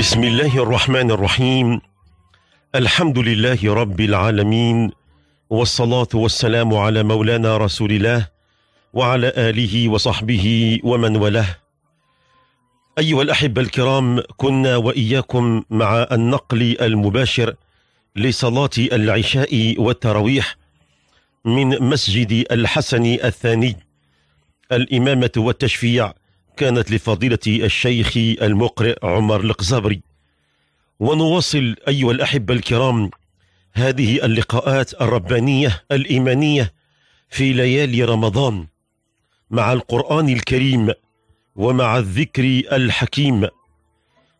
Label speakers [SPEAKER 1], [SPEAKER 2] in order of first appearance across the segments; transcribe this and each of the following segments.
[SPEAKER 1] بسم الله الرحمن الرحيم الحمد لله رب العالمين والصلاة والسلام على مولانا رسول الله وعلى آله وصحبه ومن والاه أيها الأحبة الكرام كنا وإياكم مع النقل المباشر لصلاة العشاء والتراويح من مسجد الحسن الثاني الإمامة والتشفيع كانت لفضيلة الشيخ المقرئ عمر القزابري ونواصل أيها الأحبة الكرام هذه اللقاءات الربانية الإيمانية في ليالي رمضان مع القرآن الكريم ومع الذكر الحكيم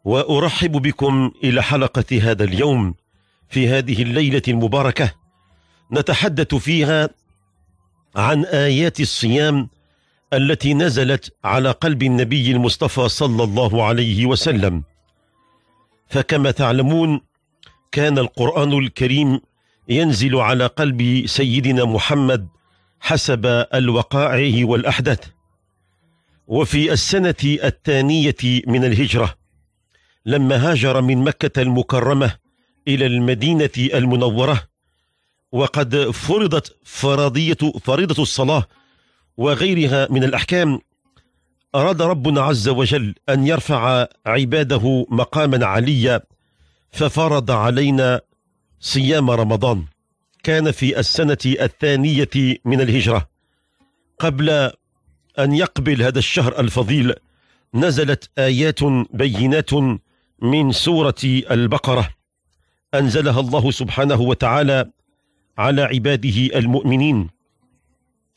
[SPEAKER 1] وأرحب بكم إلى حلقة هذا اليوم في هذه الليلة المباركة نتحدث فيها عن آيات الصيام التي نزلت على قلب النبي المصطفى صلى الله عليه وسلم فكما تعلمون كان القرآن الكريم ينزل على قلب سيدنا محمد حسب الوقائع والأحداث وفي السنة الثانية من الهجرة لما هاجر من مكة المكرمة إلى المدينة المنورة وقد فرضت فرضية, فريضة الصلاة وغيرها من الأحكام أراد ربنا عز وجل أن يرفع عباده مقاما عليا ففرض علينا صيام رمضان كان في السنة الثانية من الهجرة قبل أن يقبل هذا الشهر الفضيل نزلت آيات بينات من سورة البقرة أنزلها الله سبحانه وتعالى على عباده المؤمنين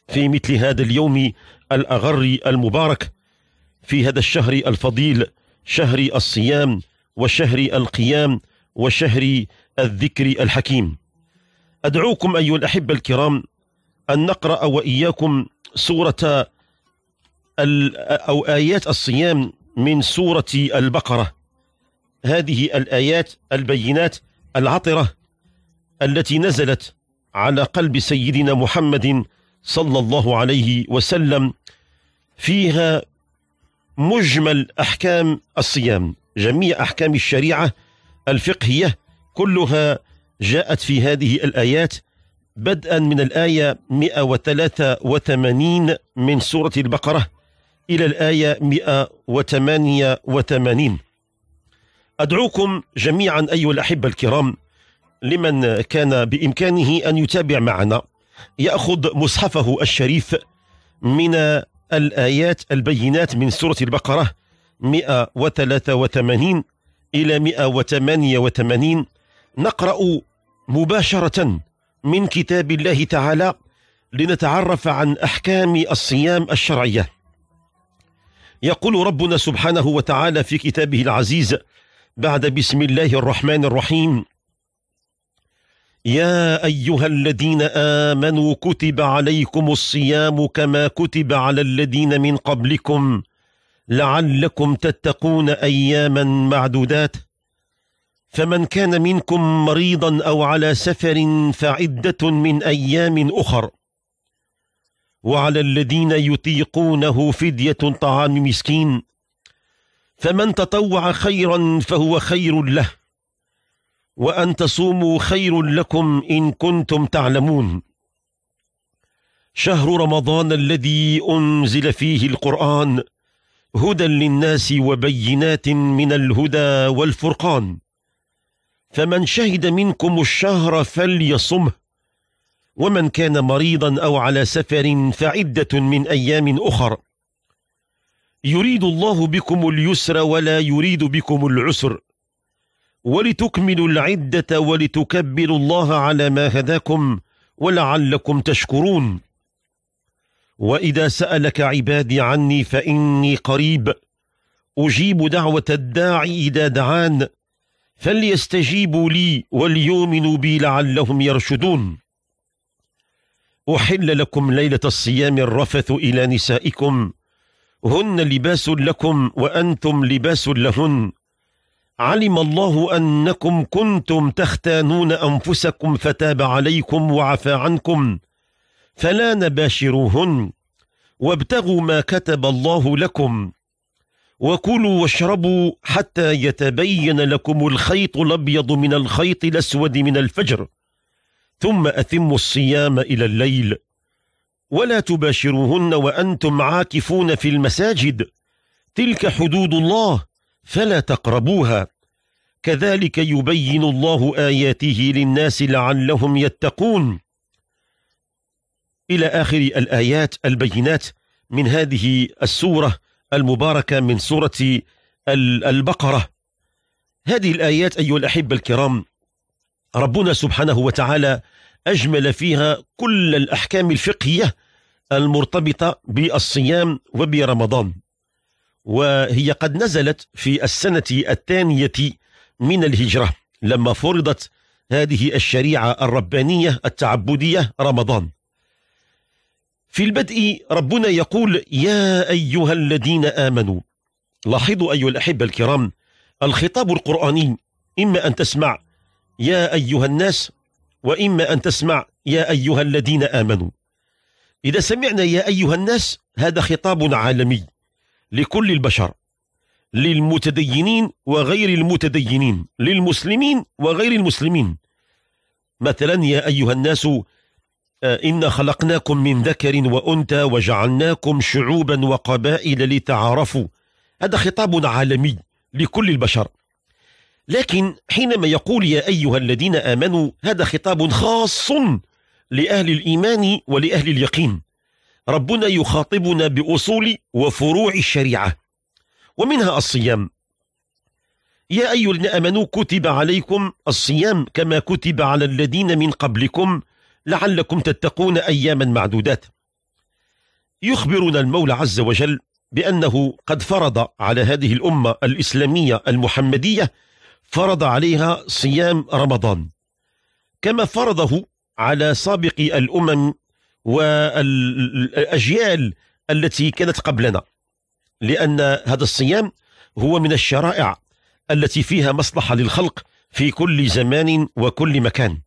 [SPEAKER 1] في مثل هذا اليوم الأغر المبارك في هذا الشهر الفضيل شهر الصيام وشهر القيام وشهر الذكر الحكيم أدعوكم أيها الأحبة الكرام أن نقرأ وإياكم سورة أو آيات الصيام من سورة البقرة هذه الآيات البينات العطرة التي نزلت على قلب سيدنا محمد صلى الله عليه وسلم فيها مجمل أحكام الصيام جميع أحكام الشريعة الفقهية كلها جاءت في هذه الآيات بدءا من الآية 183 من سورة البقرة إلى الآية 188 أدعوكم جميعا أيها الأحبة الكرام لمن كان بإمكانه أن يتابع معنا يأخذ مصحفه الشريف من الآيات البينات من سورة البقرة 183 إلى 188 نقرأ مباشرة من كتاب الله تعالى لنتعرف عن أحكام الصيام الشرعية يقول ربنا سبحانه وتعالى في كتابه العزيز بعد بسم الله الرحمن الرحيم يا أيها الذين آمنوا كتب عليكم الصيام كما كتب على الذين من قبلكم لعلكم تتقون أياما معدودات فمن كان منكم مريضا أو على سفر فعدة من أيام أخر وعلى الذين يطيقونه فدية طعام مسكين فمن تطوع خيرا فهو خير له وأن تصوموا خير لكم إن كنتم تعلمون شهر رمضان الذي أنزل فيه القرآن هدى للناس وبينات من الهدى والفرقان فمن شهد منكم الشهر فليصمه ومن كان مريضا أو على سفر فعدة من أيام أخر يريد الله بكم اليسر ولا يريد بكم العسر ولتكملوا العدة ولتكبروا الله على ما هداكم ولعلكم تشكرون وإذا سألك عبادي عني فإني قريب أجيب دعوة الداعي إذا دعان فليستجيبوا لي وليؤمنوا بي لعلهم يرشدون أحل لكم ليلة الصيام الرفث إلى نسائكم هن لباس لكم وأنتم لباس لهن علم الله انكم كنتم تختانون انفسكم فتاب عليكم وعفى عنكم فلا نباشروهن وابتغوا ما كتب الله لكم وكلوا واشربوا حتى يتبين لكم الخيط الابيض من الخيط الاسود من الفجر ثم اتموا الصيام الى الليل ولا تباشروهن وانتم عاكفون في المساجد تلك حدود الله فلا تقربوها كذلك يبين الله آياته للناس لعلهم يتقون إلى آخر الآيات البينات من هذه السورة المباركة من سورة البقرة هذه الآيات أيها الأحبة الكرام ربنا سبحانه وتعالى أجمل فيها كل الأحكام الفقهية المرتبطة بالصيام وبرمضان وهي قد نزلت في السنة الثانية من الهجرة لما فرضت هذه الشريعة الربانية التعبدية رمضان في البدء ربنا يقول يا أيها الذين آمنوا لاحظوا أيها الأحبة الكرام الخطاب القرآني إما أن تسمع يا أيها الناس وإما أن تسمع يا أيها الذين آمنوا إذا سمعنا يا أيها الناس هذا خطاب عالمي لكل البشر للمتدينين وغير المتدينين للمسلمين وغير المسلمين مثلا يا أيها الناس آه، إن خلقناكم من ذكر وأنثى وجعلناكم شعوبا وقبائل لتعارفوا هذا خطاب عالمي لكل البشر لكن حينما يقول يا أيها الذين آمنوا هذا خطاب خاص لأهل الإيمان ولأهل اليقين ربنا يخاطبنا باصول وفروع الشريعه ومنها الصيام يا ايها الذين امنوا كتب عليكم الصيام كما كتب على الذين من قبلكم لعلكم تتقون اياما معدودات يخبرنا المولى عز وجل بانه قد فرض على هذه الامه الاسلاميه المحمديه فرض عليها صيام رمضان كما فرضه على سابق الامم والأجيال التي كانت قبلنا لأن هذا الصيام هو من الشرائع التي فيها مصلحة للخلق في كل زمان وكل مكان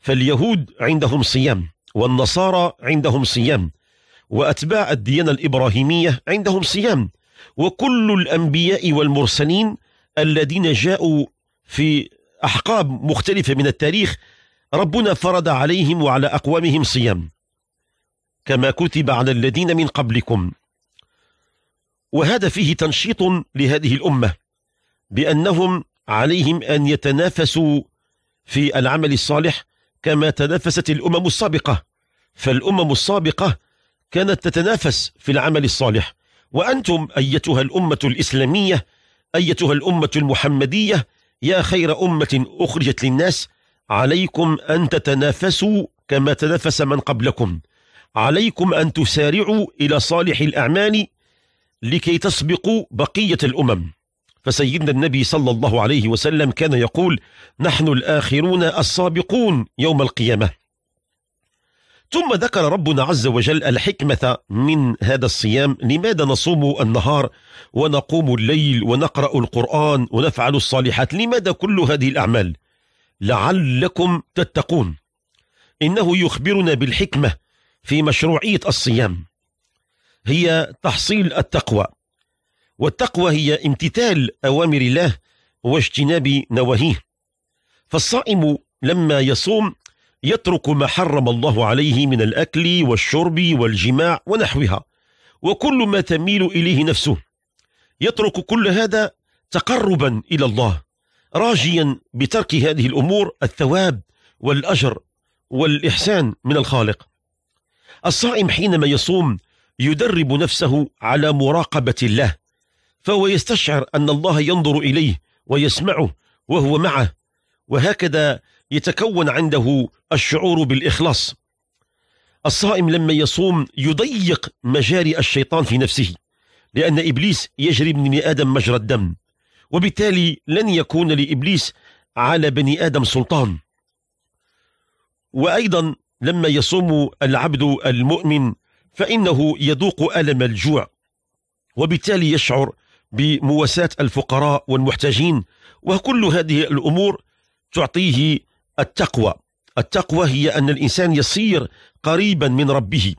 [SPEAKER 1] فاليهود عندهم صيام والنصارى عندهم صيام وأتباع الديانة الإبراهيمية عندهم صيام وكل الأنبياء والمرسلين الذين جاءوا في أحقاب مختلفة من التاريخ ربنا فرض عليهم وعلى أقوامهم صيام كما كتب على الذين من قبلكم وهذا فيه تنشيط لهذه الأمة بأنهم عليهم أن يتنافسوا في العمل الصالح كما تنافست الأمم السابقة فالأمم السابقة كانت تتنافس في العمل الصالح وأنتم أيتها الأمة الإسلامية أيتها الأمة المحمدية يا خير أمة أخرجت للناس عليكم أن تتنافسوا كما تنافس من قبلكم عليكم أن تسارعوا إلى صالح الأعمال لكي تسبقوا بقية الأمم فسيدنا النبي صلى الله عليه وسلم كان يقول نحن الآخرون السابقون يوم القيامة ثم ذكر ربنا عز وجل الحكمة من هذا الصيام لماذا نصوم النهار ونقوم الليل ونقرأ القرآن ونفعل الصالحات لماذا كل هذه الأعمال لعلكم تتقون إنه يخبرنا بالحكمة في مشروعية الصيام هي تحصيل التقوى والتقوى هي امتثال أوامر الله واجتناب نواهيه فالصائم لما يصوم يترك ما حرم الله عليه من الأكل والشرب والجماع ونحوها وكل ما تميل إليه نفسه يترك كل هذا تقربا إلى الله راجيا بترك هذه الأمور الثواب والأجر والإحسان من الخالق الصائم حينما يصوم يدرب نفسه على مراقبة الله فهو يستشعر أن الله ينظر إليه ويسمعه وهو معه وهكذا يتكون عنده الشعور بالإخلاص الصائم لما يصوم يضيق مجاري الشيطان في نفسه لأن إبليس يجري بني آدم مجرى الدم وبالتالي لن يكون لإبليس على بني آدم سلطان وأيضا لما يصوم العبد المؤمن فإنه يذوق ألم الجوع وبالتالي يشعر بمواساة الفقراء والمحتاجين وكل هذه الأمور تعطيه التقوى التقوى هي أن الإنسان يصير قريبا من ربه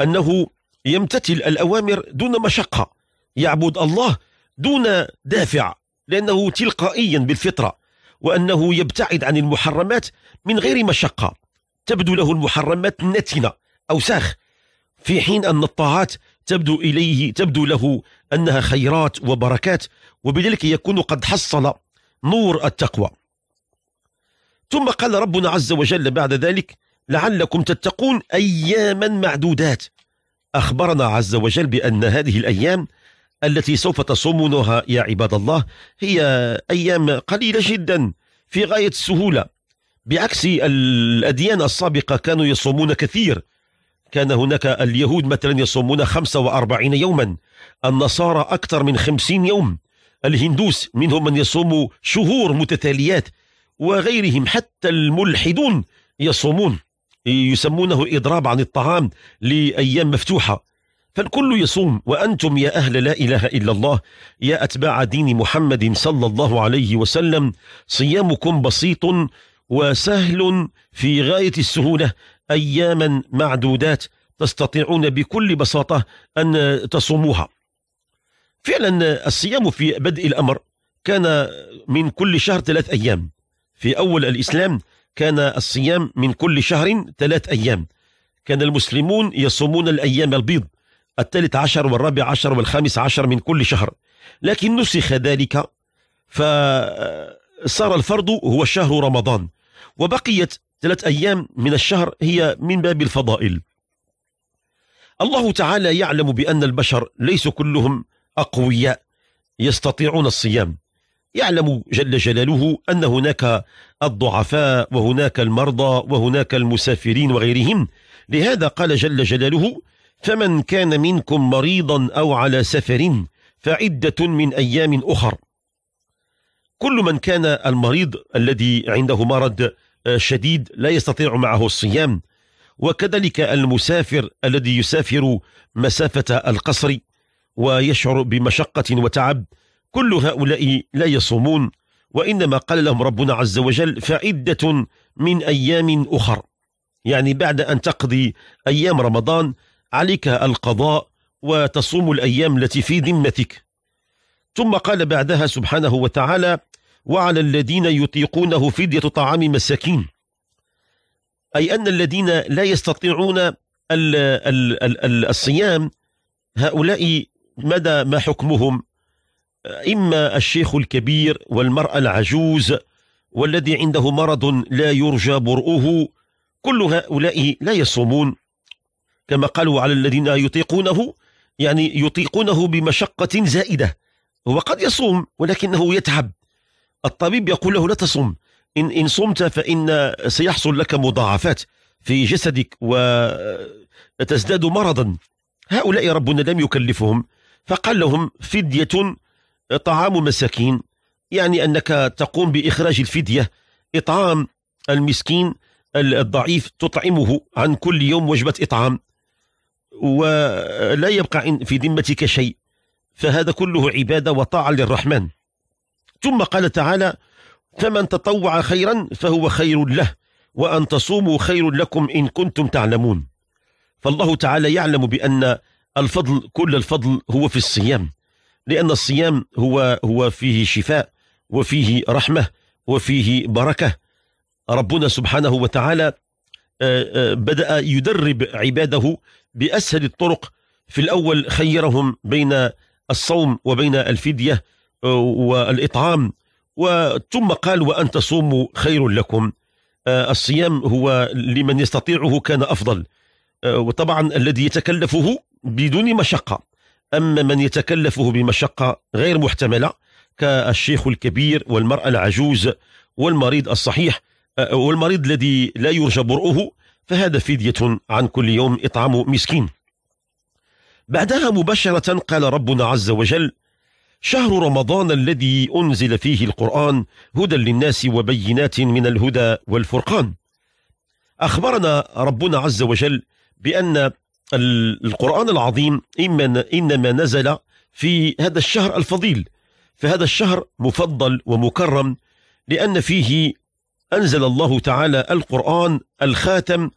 [SPEAKER 1] أنه يمتثل الأوامر دون مشقة يعبد الله دون دافع لأنه تلقائيا بالفطرة وأنه يبتعد عن المحرمات من غير مشقة تبدو له المحرمات نتنة أوساخ في حين أن الطاعات تبدو إليه تبدو له أنها خيرات وبركات وبذلك يكون قد حصل نور التقوى ثم قال ربنا عز وجل بعد ذلك لعلكم تتقون أياما معدودات أخبرنا عز وجل بأن هذه الأيام التي سوف تصومونها يا عباد الله هي أيام قليلة جدا في غاية السهولة بعكس الأديان السابقة كانوا يصومون كثير كان هناك اليهود مثلا يصومون 45 يوما النصارى أكثر من 50 يوم الهندوس منهم من يصوم شهور متتاليات وغيرهم حتى الملحدون يصومون يسمونه إضراب عن الطعام لأيام مفتوحة فالكل يصوم وأنتم يا أهل لا إله إلا الله يا أتباع دين محمد صلى الله عليه وسلم صيامكم بسيط وسهل في غاية السهولة أياما معدودات تستطيعون بكل بساطة أن تصوموها فعلا الصيام في بدء الأمر كان من كل شهر ثلاث أيام في أول الإسلام كان الصيام من كل شهر ثلاث أيام كان المسلمون يصومون الأيام البيض الثالث عشر والرابع عشر والخامس عشر من كل شهر لكن نسخ ذلك فصار الفرض هو شهر رمضان وبقيت ثلاث أيام من الشهر هي من باب الفضائل الله تعالى يعلم بأن البشر ليس كلهم أقوياء يستطيعون الصيام يعلم جل جلاله أن هناك الضعفاء وهناك المرضى وهناك المسافرين وغيرهم لهذا قال جل جلاله فمن كان منكم مريضا أو على سفر فعدة من أيام أخر كل من كان المريض الذي عنده مرض آه، شديد لا يستطيع معه الصيام وكذلك المسافر الذي يسافر مسافة القصر ويشعر بمشقة وتعب كل هؤلاء لا يصومون وإنما قال لهم ربنا عز وجل فعدة من أيام أخر يعني بعد أن تقضي أيام رمضان عليك القضاء وتصوم الأيام التي في ذمتك ثم قال بعدها سبحانه وتعالى وعلى الذين يطيقونه فدية طعام مساكين أي أن الذين لا يستطيعون الـ الـ الـ الـ الصيام هؤلاء مدى ما حكمهم إما الشيخ الكبير والمرأة العجوز والذي عنده مرض لا يرجى برؤه كل هؤلاء لا يصومون كما قالوا على الذين يطيقونه يعني يطيقونه بمشقة زائدة هو قد يصوم ولكنه يتعب الطبيب يقول له لا تصم إن, إن صمت فإن سيحصل لك مضاعفات في جسدك وتزداد مرضا هؤلاء ربنا لم يكلفهم فقال لهم فدية طعام مساكين يعني أنك تقوم بإخراج الفدية إطعام المسكين الضعيف تطعمه عن كل يوم وجبة إطعام ولا يبقى في ذمتك شيء فهذا كله عبادة وطاعة للرحمن ثم قال تعالى فمن تطوع خيرا فهو خير له وأن تصوموا خير لكم إن كنتم تعلمون فالله تعالى يعلم بأن الفضل كل الفضل هو في الصيام لأن الصيام هو هو فيه شفاء وفيه رحمة وفيه بركة ربنا سبحانه وتعالى آه، آه، بدأ يدرب عباده بأسهل الطرق في الأول خيرهم بين الصوم وبين الفدية والإطعام ثم قال وأن تصوموا خير لكم آه، الصيام هو لمن يستطيعه كان أفضل آه، وطبعا الذي يتكلفه بدون مشقة أما من يتكلفه بمشقة غير محتملة كالشيخ الكبير والمرأة العجوز والمريض الصحيح آه، والمريض الذي لا يرجى برؤه فهذا فدية عن كل يوم إطعام مسكين بعدها مباشرة قال ربنا عز وجل شهر رمضان الذي أنزل فيه القرآن هدى للناس وبينات من الهدى والفرقان أخبرنا ربنا عز وجل بأن القرآن العظيم إنما نزل في هذا الشهر الفضيل فهذا الشهر مفضل ومكرم لأن فيه أنزل الله تعالى القرآن الخاتم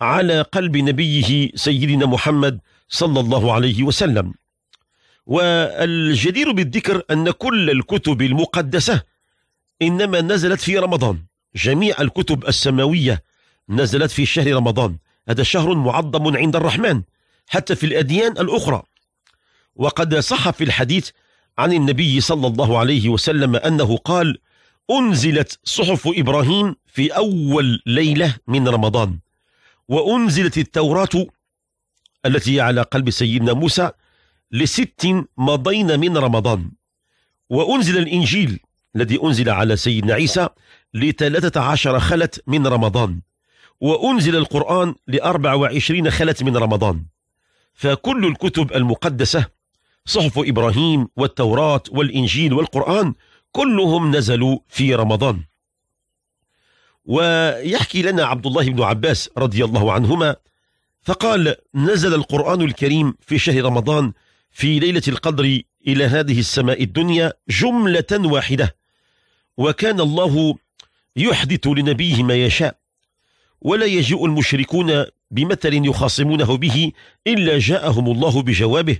[SPEAKER 1] على قلب نبيه سيدنا محمد صلى الله عليه وسلم والجدير بالذكر أن كل الكتب المقدسة إنما نزلت في رمضان جميع الكتب السماوية نزلت في شهر رمضان هذا شهر معظم عند الرحمن حتى في الأديان الأخرى وقد صح في الحديث عن النبي صلى الله عليه وسلم أنه قال أنزلت صحف إبراهيم في أول ليلة من رمضان وأنزلت التوراة التي على قلب سيدنا موسى لست مضين من رمضان وأنزل الإنجيل الذي أنزل على سيدنا عيسى لثلاثة عشر خلت من رمضان وأنزل القرآن لأربع وعشرين خلت من رمضان فكل الكتب المقدسة صحف إبراهيم والتوراة والإنجيل والقرآن كلهم نزلوا في رمضان ويحكي لنا عبد الله بن عباس رضي الله عنهما فقال نزل القرآن الكريم في شهر رمضان في ليلة القدر إلى هذه السماء الدنيا جملة واحدة وكان الله يحدث لنبيه ما يشاء ولا يجيء المشركون بمثل يخاصمونه به إلا جاءهم الله بجوابه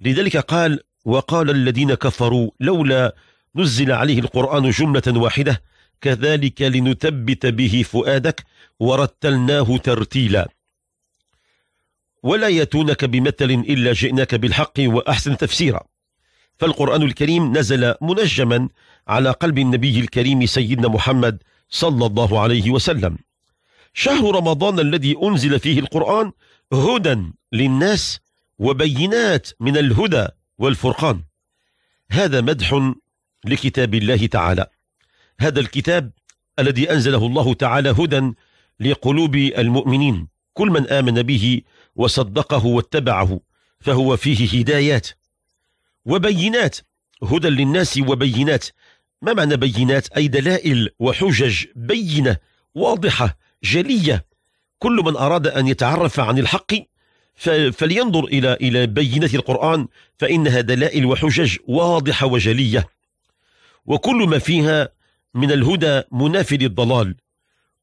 [SPEAKER 1] لذلك قال وقال الذين كفروا لولا نزل عليه القرآن جملة واحدة كذلك لنثبت به فؤادك ورتلناه ترتيلا ولا ياتونك بمثل إلا جئناك بالحق وأحسن تفسيرا فالقرآن الكريم نزل منجما على قلب النبي الكريم سيدنا محمد صلى الله عليه وسلم شهر رمضان الذي أنزل فيه القرآن هدى للناس وبينات من الهدى والفرقان هذا مدح لكتاب الله تعالى هذا الكتاب الذي أنزله الله تعالى هدى لقلوب المؤمنين كل من آمن به وصدقه واتبعه فهو فيه هدايات وبينات هدى للناس وبينات ما معنى بينات أي دلائل وحجج بينة واضحة جلية كل من أراد أن يتعرف عن الحق فلينظر إلى إلى بينات القرآن فإنها دلائل وحجج واضحة وجلية وكل ما فيها من الهدى منافي للضلال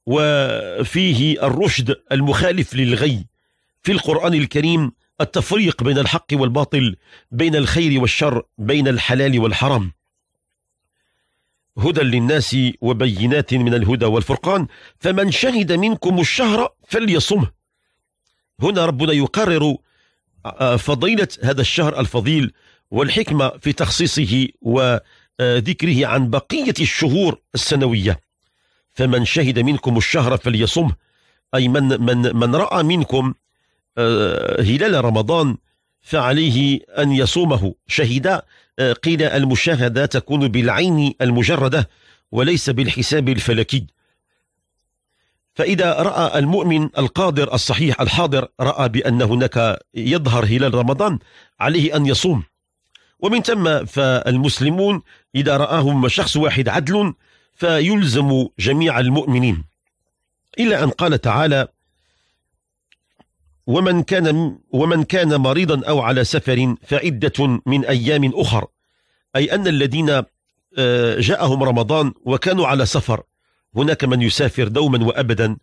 [SPEAKER 1] وفيه الرشد المخالف للغي في القرآن الكريم التفريق بين الحق والباطل بين الخير والشر بين الحلال والحرام هدى للناس وبينات من الهدى والفرقان فمن شهد منكم الشهر فليصمه هنا ربنا يقرر آه، فضيلة هذا الشهر الفضيل والحكمة في تخصيصه وذكره عن بقية الشهور السنوية فمن شهد منكم الشهر فليصمه أي من, من, من رأى منكم آه، هلال رمضان فعليه أن يصومه شهد آه، قيل المشاهدة تكون بالعين المجردة وليس بالحساب الفلكي فإذا رأى المؤمن القادر الصحيح الحاضر رأى بأن هناك يظهر هلال رمضان عليه أن يصوم ومن ثم فالمسلمون إذا رآهم شخص واحد عدل فيلزم جميع المؤمنين إلا أن قال تعالى ومن كان ومن كان مريضا أو على سفر فعدة من أيام أخر أي أن الذين آه، جاءهم رمضان وكانوا على سفر هناك من يسافر دوما وأبدا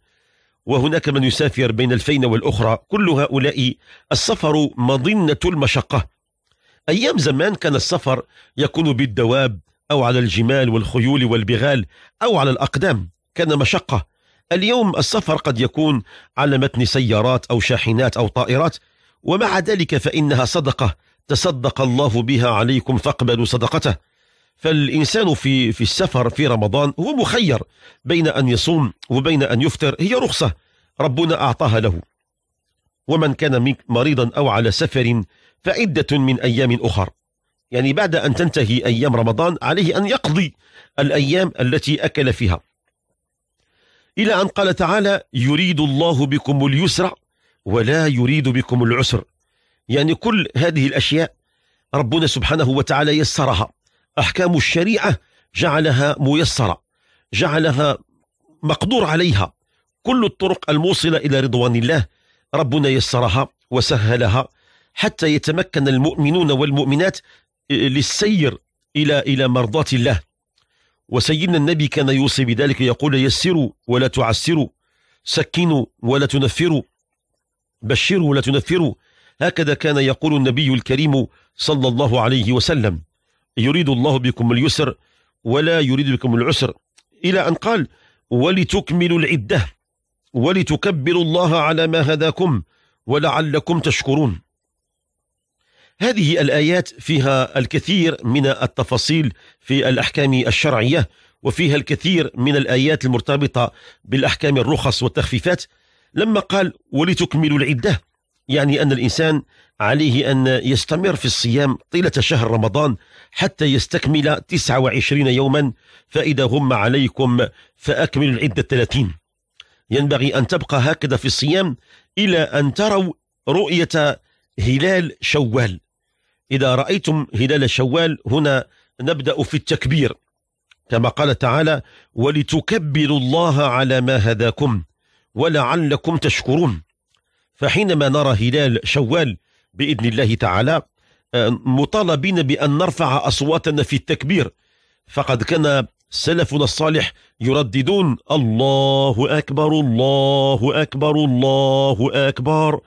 [SPEAKER 1] وهناك من يسافر بين الفين والأخرى كل هؤلاء السفر مضنة المشقة أيام زمان كان السفر يكون بالدواب أو على الجمال والخيول والبغال أو على الأقدام كان مشقة اليوم السفر قد يكون على متن سيارات أو شاحنات أو طائرات ومع ذلك فإنها صدقة تصدق الله بها عليكم فاقبلوا صدقته فالإنسان في, في السفر في رمضان هو مخير بين أن يصوم وبين أن يفطر هي رخصة ربنا أعطاها له ومن كان مريضا أو على سفر فعدة من أيام أخر يعني بعد أن تنتهي أيام رمضان عليه أن يقضي الأيام التي أكل فيها إلى أن قال تعالى يريد الله بكم اليسر ولا يريد بكم العسر يعني كل هذه الأشياء ربنا سبحانه وتعالى يسرها أحكام الشريعة جعلها ميسرة جعلها مقدور عليها كل الطرق الموصلة إلى رضوان الله ربنا يسرها وسهلها حتى يتمكن المؤمنون والمؤمنات للسير إلى إلى مرضاة الله وسيدنا النبي كان يوصي بذلك يقول يسروا ولا تعسروا سكنوا ولا تنفروا بشروا ولا تنفروا هكذا كان يقول النبي الكريم صلى الله عليه وسلم يريد الله بكم اليسر ولا يريد بكم العسر إلى أن قال ولتكملوا العدة ولتكبروا الله على ما هداكم ولعلكم تشكرون هذه الآيات فيها الكثير من التفاصيل في الأحكام الشرعية وفيها الكثير من الآيات المرتبطة بالأحكام الرخص والتخفيفات لما قال ولتكملوا العدة يعني أن الإنسان عليه أن يستمر في الصيام طيلة شهر رمضان حتى يستكمل 29 يوما فإذا هم عليكم فأكملوا العدة 30 ينبغي أن تبقى هكذا في الصيام إلى أن تروا رؤية هلال شوال إذا رأيتم هلال شوال هنا نبدأ في التكبير كما قال تعالى ولتكبروا الله على ما هداكم ولعلكم تشكرون فحينما نرى هلال شوال بإذن الله تعالى آه، مطالبين بأن نرفع أصواتنا في التكبير فقد كان سلفنا الصالح يرددون الله أكبر الله أكبر الله أكبر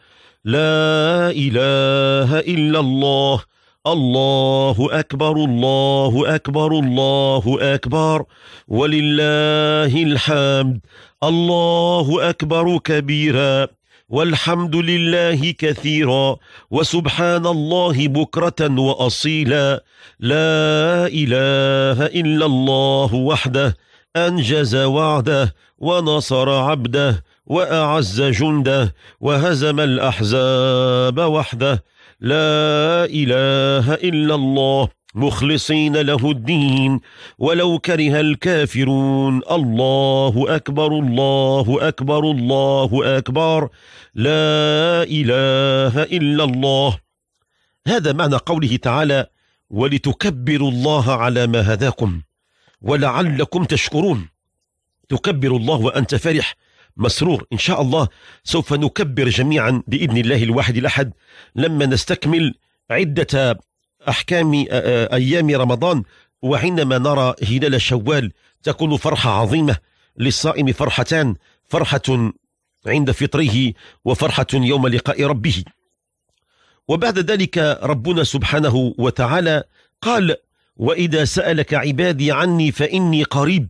[SPEAKER 1] لا إله إلا الله الله أكبر الله أكبر الله أكبر ولله الحمد الله أكبر كبيرا والحمد لله كثيرا وسبحان الله بكرة وأصيلا لا إله إلا الله وحده أنجز وعده ونصر عبده وأعز جنده وهزم الأحزاب وحده لا إله إلا الله مخلصين له الدين ولو كره الكافرون الله أكبر الله أكبر الله أكبر لا إله إلا الله هذا معنى قوله تعالى ولتكبروا الله على ما هداكم ولعلكم تشكرون تكبر الله وأنت فرح مسرور إن شاء الله سوف نكبر جميعا بإذن الله الواحد الأحد لما نستكمل عدة أحكام آه، آه، أيام رمضان وعندما نرى هلال شوال تكون فرحة عظيمة للصائم فرحتان فرحة عند فطره وفرحة يوم لقاء ربه وبعد ذلك ربنا سبحانه وتعالى قال وإذا سألك عبادي عني فإني قريب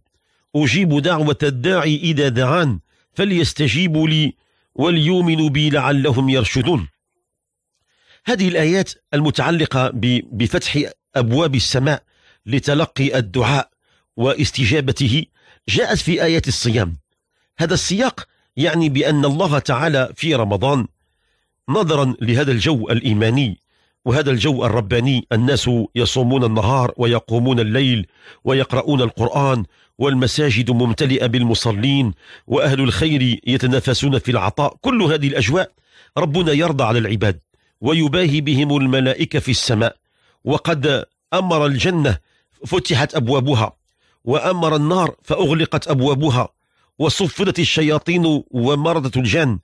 [SPEAKER 1] أجيب دعوة الداعي إذا دعان فليستجيبوا لي وليؤمنوا بي لعلهم يرشدون هذه الآيات المتعلقة بفتح أبواب السماء لتلقي الدعاء واستجابته جاءت في آيات الصيام هذا السياق يعني بأن الله تعالى في رمضان نظرا لهذا الجو الإيماني وهذا الجو الرباني الناس يصومون النهار ويقومون الليل ويقرؤون القرآن والمساجد ممتلئة بالمصلين وأهل الخير يتنافسون في العطاء كل هذه الأجواء ربنا يرضى على العباد ويباهي بهم الملائكة في السماء وقد أمر الجنة فتحت أبوابها وأمر النار فأغلقت أبوابها وصفدت الشياطين ومرضت الجان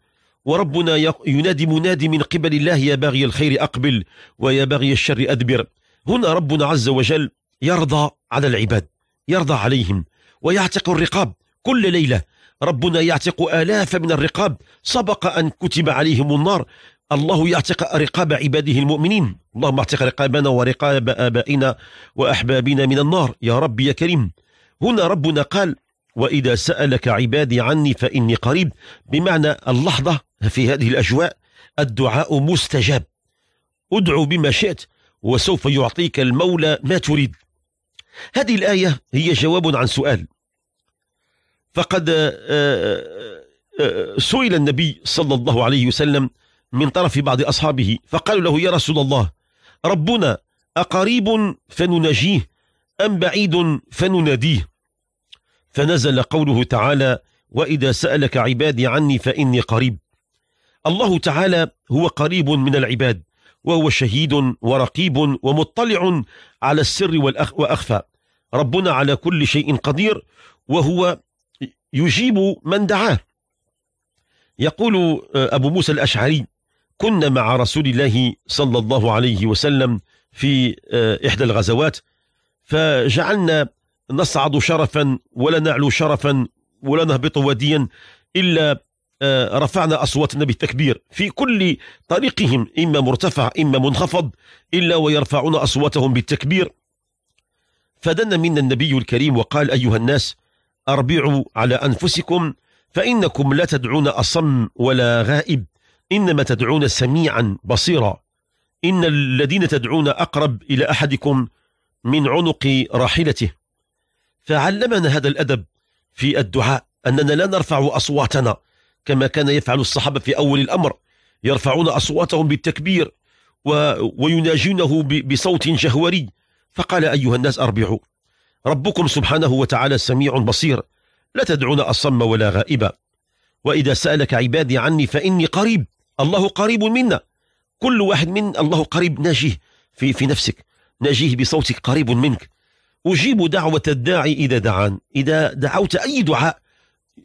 [SPEAKER 1] وربنا ينادي منادي من قبل الله يا باغي الخير أقبل ويا باغي الشر أدبر هنا ربنا عز وجل يرضى على العباد يرضى عليهم ويعتق الرقاب كل ليلة ربنا يعتق آلاف من الرقاب سبق أن كتب عليهم النار الله يعتق رقاب عباده المؤمنين اللهم اعتق رقابنا ورقاب آبائنا وأحبابنا من النار يا رب يا كريم هنا ربنا قال وإذا سألك عبادي عني فإني قريب بمعنى اللحظة في هذه الأجواء الدعاء مستجاب ادعو بما شئت وسوف يعطيك المولى ما تريد هذه الآية هي جواب عن سؤال فقد آه، آه، آه، سئل النبي صلى الله عليه وسلم من طرف بعض أصحابه فقالوا له يا رسول الله ربنا أقريب فنناجيه أم بعيد فنناديه فنزل قوله تعالى وإذا سألك عبادي عني فإني قريب الله تعالى هو قريب من العباد وهو شهيد ورقيب ومطلع على السر وأخفى ربنا على كل شيء قدير وهو يجيب من دعاه يقول آه، أبو موسى الأشعري كنا مع رسول الله صلى الله عليه وسلم في آه، إحدى الغزوات فجعلنا نصعد شرفا ولا نعلو شرفا ولا نهبط واديا إلا آه، رفعنا أصواتنا بالتكبير في كل طريقهم إما مرتفع إما منخفض إلا ويرفعون أصواتهم بالتكبير فدن منا النبي الكريم وقال أيها الناس أربعوا على أنفسكم فإنكم لا تدعون أصم ولا غائب إنما تدعون سميعا بصيرا إن الذين تدعون أقرب إلى أحدكم من عنق راحلته فعلمنا هذا الأدب في الدعاء أننا لا نرفع أصواتنا كما كان يفعل الصحابة في أول الأمر يرفعون أصواتهم بالتكبير و... ويناجونه ب... بصوت جهوري فقال أيها الناس أربعوا ربكم سبحانه وتعالى سميع بصير لا تدعون أصم ولا غائبا وإذا سألك عبادي عني فإني قريب الله قريب منا كل واحد من الله قريب ناجيه في, في نفسك ناجيه بصوتك قريب منك أجيب دعوة الداعي إذا دعان إذا دعوت أي دعاء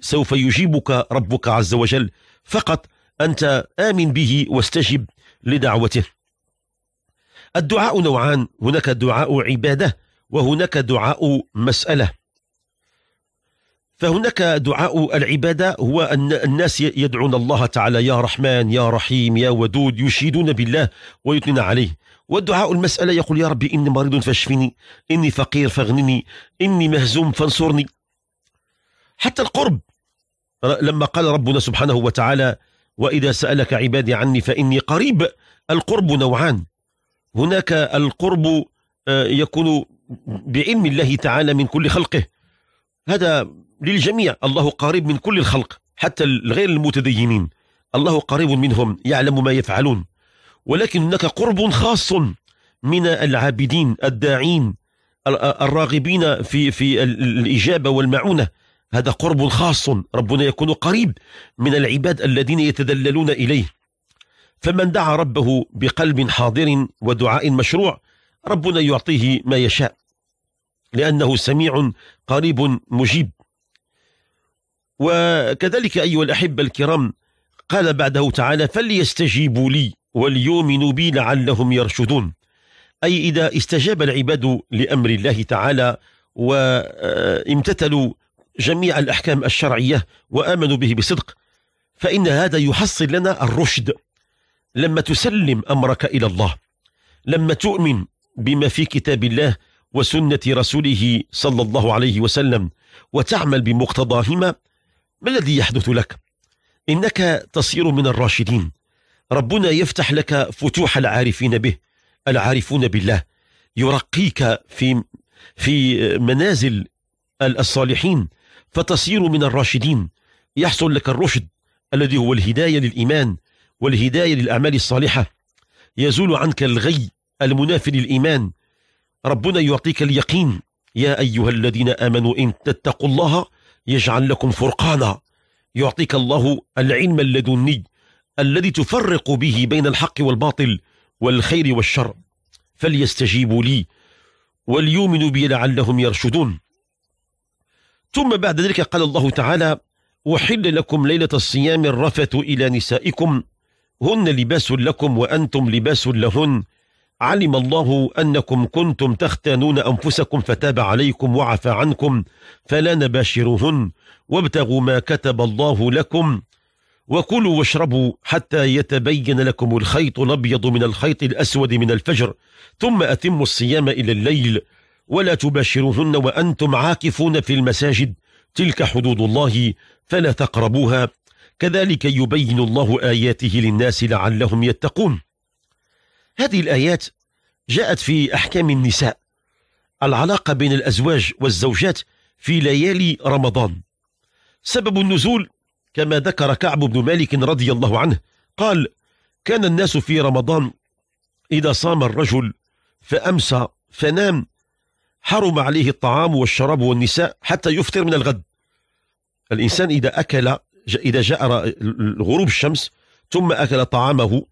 [SPEAKER 1] سوف يجيبك ربك عز وجل فقط أنت آمن به واستجب لدعوته الدعاء نوعان هناك دعاء عبادة وهناك دعاء مسألة فهناك دعاء العبادة هو أن الناس يدعون الله تعالى يا رحمن يا رحيم يا ودود يشيدون بالله ويثنون عليه والدعاء المسألة يقول يا ربي إني مريض فاشفني إني فقير فاغنني إني مهزوم فانصرني حتى القرب لما قال ربنا سبحانه وتعالى وإذا سألك عبادي عني فإني قريب القرب نوعان هناك القرب آه، يكون بعلم الله تعالى من كل خلقه هذا للجميع الله قريب من كل الخلق حتى غير المتدينين الله قريب منهم يعلم ما يفعلون ولكن هناك قرب خاص من العابدين الداعين الراغبين في في الإجابة والمعونة هذا قرب خاص ربنا يكون قريب من العباد الذين يتدللون إليه فمن دعا ربه بقلب حاضر ودعاء مشروع ربنا يعطيه ما يشاء لأنه سميع قريب مجيب وكذلك أيها الأحبة الكرام قال بعده تعالى فليستجيبوا لي وليؤمنوا بي لعلهم يرشدون أي إذا استجاب العباد لأمر الله تعالى وامتثلوا جميع الأحكام الشرعية وآمنوا به بصدق فإن هذا يحصل لنا الرشد لما تسلم أمرك إلى الله لما تؤمن بما في كتاب الله وسنة رسوله صلى الله عليه وسلم وتعمل بمقتضاهما ما الذي يحدث لك؟ إنك تصير من الراشدين ربنا يفتح لك فتوح العارفين به العارفون بالله يرقيك في في منازل الصالحين فتصير من الراشدين يحصل لك الرشد الذي هو الهداية للإيمان والهداية للأعمال الصالحة يزول عنك الغي المنافي للإيمان ربنا يعطيك اليقين يا أيها الذين آمنوا إن تتقوا الله يجعل لكم فرقانا يعطيك الله العلم اللدني الذي تفرق به بين الحق والباطل والخير والشر فليستجيبوا لي وليؤمنوا بي لعلهم يرشدون ثم بعد ذلك قال الله تعالى أحل لكم ليلة الصيام الرفث إلى نسائكم هن لباس لكم وأنتم لباس لهن علم الله أنكم كنتم تختانون أنفسكم فتاب عليكم وعفى عنكم فلا نباشرهن وابتغوا ما كتب الله لكم وكلوا واشربوا حتى يتبين لكم الخيط الأبيض من الخيط الأسود من الفجر ثم أتموا الصيام إلى الليل ولا تباشروهن وأنتم عاكفون في المساجد تلك حدود الله فلا تقربوها كذلك يبين الله آياته للناس لعلهم يتقون هذه الآيات جاءت في أحكام النساء العلاقة بين الأزواج والزوجات في ليالي رمضان سبب النزول كما ذكر كعب بن مالك رضي الله عنه قال كان الناس في رمضان إذا صام الرجل فأمسى فنام حرم عليه الطعام والشراب والنساء حتى يفطر من الغد الإنسان إذا أكل إذا جاء غروب الشمس ثم أكل طعامه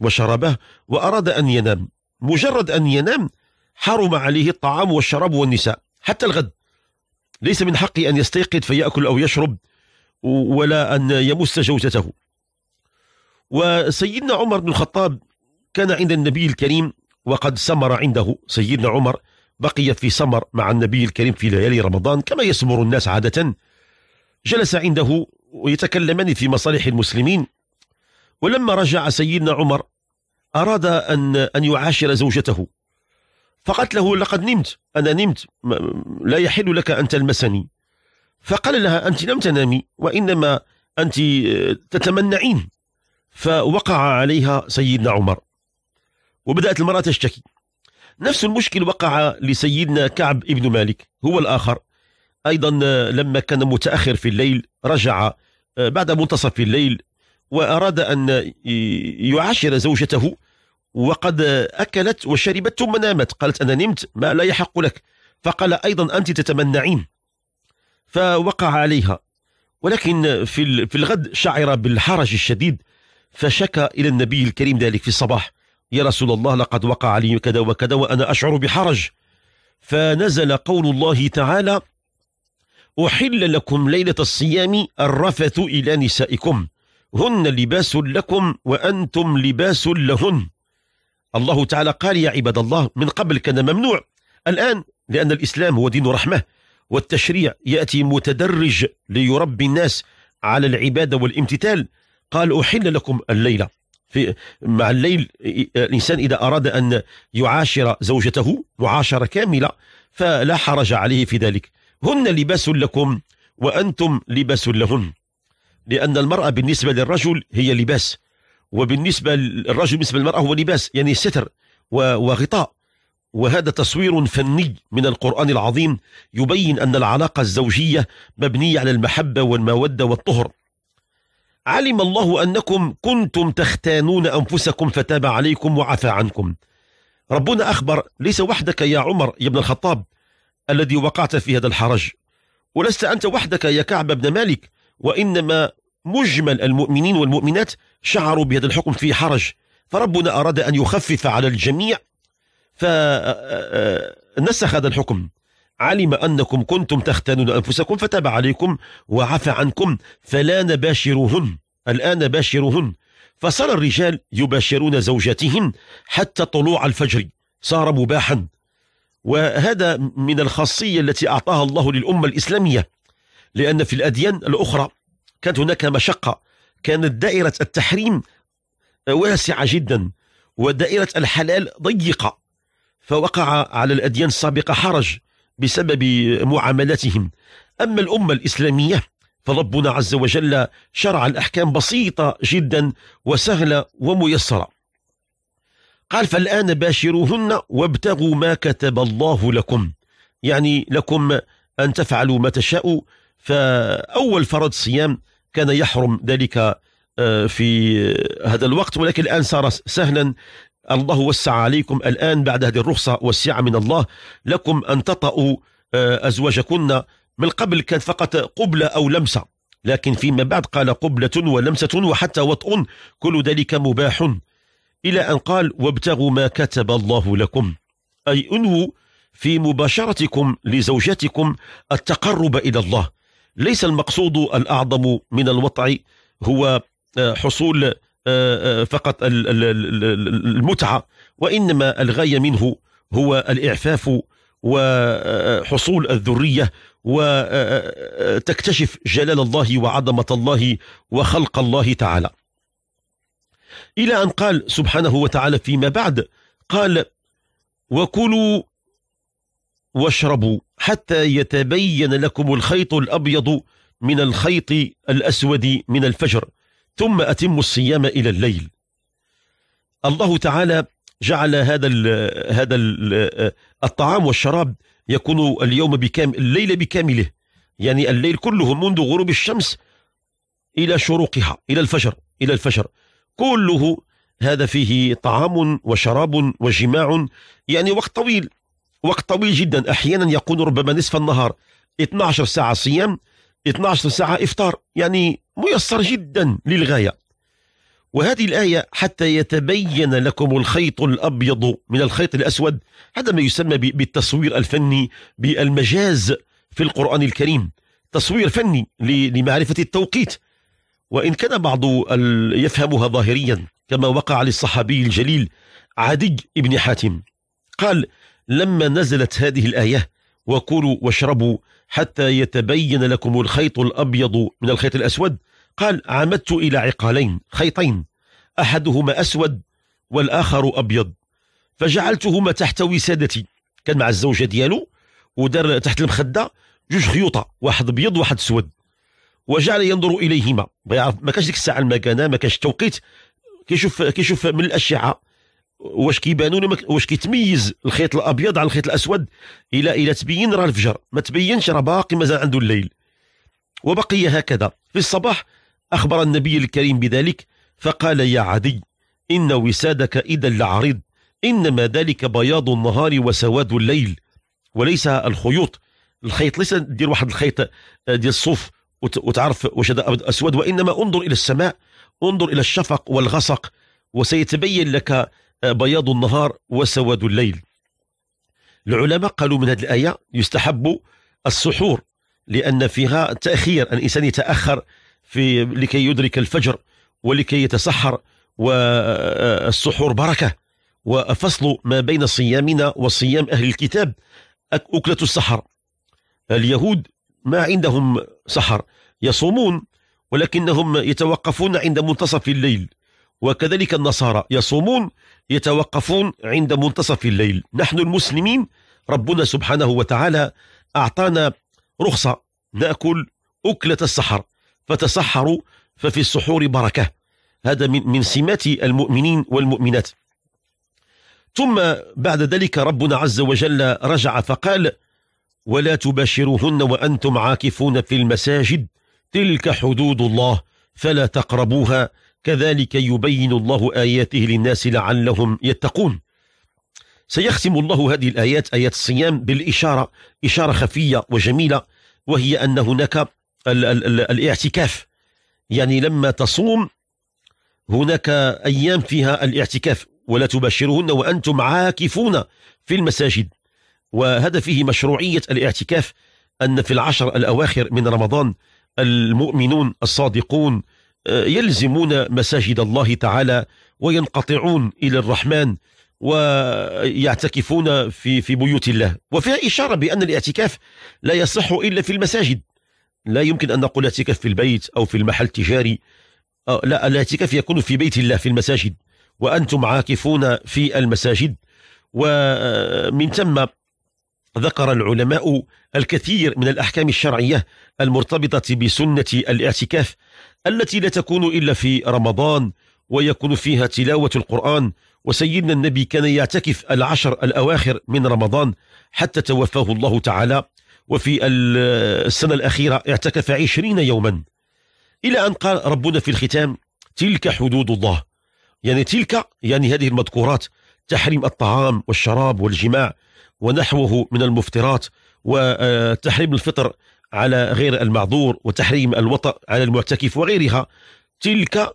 [SPEAKER 1] وشربه وأراد أن ينام مجرد أن ينام حرم عليه الطعام والشراب والنساء حتى الغد ليس من حقه أن يستيقظ فيأكل أو يشرب ولا أن يمس جوزته وسيدنا عمر بن الخطاب كان عند النبي الكريم وقد سمر عنده سيدنا عمر بقيت في سمر مع النبي الكريم في ليالي رمضان كما يسمر الناس عادة جلس عنده ويتكلمان في مصالح المسلمين ولما رجع سيدنا عمر أراد أن, أن يعاشر زوجته فقالت له لقد نمت أنا نمت لا يحل لك أن تلمسني فقال لها أنت لم تنامي وإنما أنت آه، تتمنعين فوقع عليها سيدنا عمر وبدأت المرأة تشتكي نفس المشكل وقع لسيدنا كعب ابن مالك هو الآخر أيضا آه، لما كان متأخر في الليل رجع آه، بعد منتصف الليل وأراد أن آه، يعاشر زوجته وقد أكلت وشربت ثم نامت قالت أنا نمت ما لا يحق لك فقال أيضا أنت تتمنعين فوقع عليها ولكن في الغد شعر بالحرج الشديد فشكى إلى النبي الكريم ذلك في الصباح يا رسول الله لقد وقع لي كذا وكذا وأنا أشعر بحرج فنزل قول الله تعالى أحل لكم ليلة الصيام الرفث إلى نسائكم هن لباس لكم وأنتم لباس لهن الله تعالى قال يا عباد الله من قبل كان ممنوع الآن لأن الإسلام هو دين رحمة والتشريع يأتي متدرج ليربي الناس على العبادة والامتثال قال أحل لكم الليلة في مع الليل الإنسان إذا أراد أن يعاشر زوجته معاشرة كاملة فلا حرج عليه في ذلك هن لباس لكم وأنتم لباس لهن لأن المرأة بالنسبة للرجل هي لباس وبالنسبة للرجل بالنسبة للمرأة هو لباس يعني ستر وغطاء وهذا تصوير فني من القرآن العظيم يبين أن العلاقة الزوجية مبنية على المحبة والمودة والطهر علم الله أنكم كنتم تختانون أنفسكم فتاب عليكم وعفى عنكم ربنا أخبر ليس وحدك يا عمر يا ابن الخطاب الذي وقعت في هذا الحرج ولست أنت وحدك يا كعب بن مالك وإنما مجمل المؤمنين والمؤمنات شعروا بهذا الحكم في حرج فربنا أراد أن يخفف على الجميع فنسخ آه، آه، آه، هذا الحكم علم أنكم كنتم تختنون أنفسكم فتاب عليكم وعفى عنكم فلا نباشرهن الآن باشرهن فصار الرجال يباشرون زوجاتهم حتى طلوع الفجر صار مباحا وهذا من الخاصية التي أعطاها الله للأمة الإسلامية لأن في الأديان الأخرى كانت هناك مشقة كانت دائرة التحريم واسعة جدا ودائرة الحلال ضيقة فوقع على الأديان السابقة حرج بسبب معاملتهم أما الأمة الإسلامية فربنا عز وجل شرع الأحكام بسيطة جدا وسهلة وميسرة قال فالآن باشروهن وابتغوا ما كتب الله لكم يعني لكم أن تفعلوا ما تشاءوا فأول فرض صيام كان يحرم ذلك آه، في هذا الوقت ولكن الآن صار سهلا الله وسع عليكم الآن بعد هذه الرخصة والسعة من الله لكم أن تطأوا آه، أزواجكن من قبل كان فقط قبلة أو لمسة لكن فيما بعد قال قبلة ولمسة وحتى وطء كل ذلك مباح إلى أن قال وابتغوا ما كتب الله لكم أي أنووا في مباشرتكم لزوجاتكم التقرب إلى الله ليس المقصود الأعظم من الوطع هو آه، حصول آه، آه، فقط المتعة وإنما الغاية منه هو الإعفاف وحصول الذرية وتكتشف آه، جلال الله وعظمة الله وخلق الله تعالى إلى أن قال سبحانه وتعالى فيما بعد قال وكلوا واشربوا حتى يتبين لكم الخيط الأبيض من الخيط الأسود من الفجر ثم أتم الصيام إلى الليل الله تعالى جعل هذا ال هذا ال الطعام والشراب يكون اليوم بكامل الليل بكامله يعني الليل كله منذ غروب الشمس إلى شروقها إلى الفجر إلى الفجر كله هذا فيه طعام وشراب وجماع يعني وقت طويل وقت طويل جدا أحيانا يكون ربما نصف النهار 12 ساعة صيام 12 ساعة إفطار يعني ميسر جدا للغاية وهذه الآية حتى يتبين لكم الخيط الأبيض من الخيط الأسود هذا ما يسمى بالتصوير الفني بالمجاز في القرآن الكريم تصوير فني لمعرفة التوقيت وإن كان بعض يفهمها ظاهريا كما وقع للصحابي الجليل عدي بن حاتم قال لما نزلت هذه الآية وكلوا واشربوا حتى يتبين لكم الخيط الأبيض من الخيط الأسود قال عمدت إلى عقالين خيطين أحدهما أسود والآخر أبيض فجعلتهما تحت وسادتي كان مع الزوجة ديالو ودار تحت المخدة جوج خيوطة واحد أبيض واحد أسود وجعل ينظر إليهما ما كانش ديك الساعة المكانة ما كانش التوقيت كيشوف كيشوف من الأشعة واش كيبانوا ولا واش كيتميز الخيط الابيض على الخيط الاسود الى الى تبين راه الفجر ما تبينش راه باقي مازال عنده الليل وبقي هكذا في الصباح اخبر النبي الكريم بذلك فقال يا عدي ان وسادك اذا لعريض انما ذلك بياض النهار وسواد الليل وليس الخيوط الخيط ليس دير واحد الخيط آه، ديال الصوف وتعرف واش هذا اسود وانما انظر الى السماء انظر الى الشفق والغسق وسيتبين لك بياض النهار وسواد الليل العلماء قالوا من هذه الآية يستحب السحور لأن فيها تأخير الإنسان يتأخر في لكي يدرك الفجر ولكي يتسحر والسحور بركة وفصل ما بين صيامنا وصيام أهل الكتاب أكلة السحر اليهود ما عندهم سحر يصومون ولكنهم يتوقفون عند منتصف الليل وكذلك النصارى يصومون يتوقفون عند منتصف الليل نحن المسلمين ربنا سبحانه وتعالى أعطانا رخصة نأكل أكلة السحر فتسحروا ففي السحور بركة هذا من سمات المؤمنين والمؤمنات ثم بعد ذلك ربنا عز وجل رجع فقال ولا تباشروهن وأنتم عاكفون في المساجد تلك حدود الله فلا تقربوها كذلك يبين الله آياته للناس لعلهم يتقون سيختم الله هذه الآيات آيات الصيام بالإشارة إشارة خفية وجميلة وهي أن هناك ال ال ال الاعتكاف يعني لما تصوم هناك أيام فيها الاعتكاف ولا تباشرهن وأنتم عاكفون في المساجد وهذا فيه مشروعية الاعتكاف أن في العشر الأواخر من رمضان المؤمنون الصادقون يلزمون مساجد الله تعالى وينقطعون إلى الرحمن ويعتكفون في في بيوت الله وفيها إشارة بأن الاعتكاف لا يصح إلا في المساجد لا يمكن أن نقول اعتكاف في البيت أو في المحل التجاري آه، لا الاعتكاف يكون في بيت الله في المساجد وأنتم عاكفون في المساجد ومن ثم ذكر العلماء الكثير من الأحكام الشرعية المرتبطة بسنة الاعتكاف التي لا تكون إلا في رمضان ويكون فيها تلاوة القرآن وسيدنا النبي كان يعتكف العشر الأواخر من رمضان حتى توفاه الله تعالى وفي السنة الأخيرة اعتكف عشرين يوما إلى أن قال ربنا في الختام تلك حدود الله يعني تلك يعني هذه المذكورات تحريم الطعام والشراب والجماع ونحوه من المفترات وتحريم الفطر على غير المعذور وتحريم الوطأ على المعتكف وغيرها تلك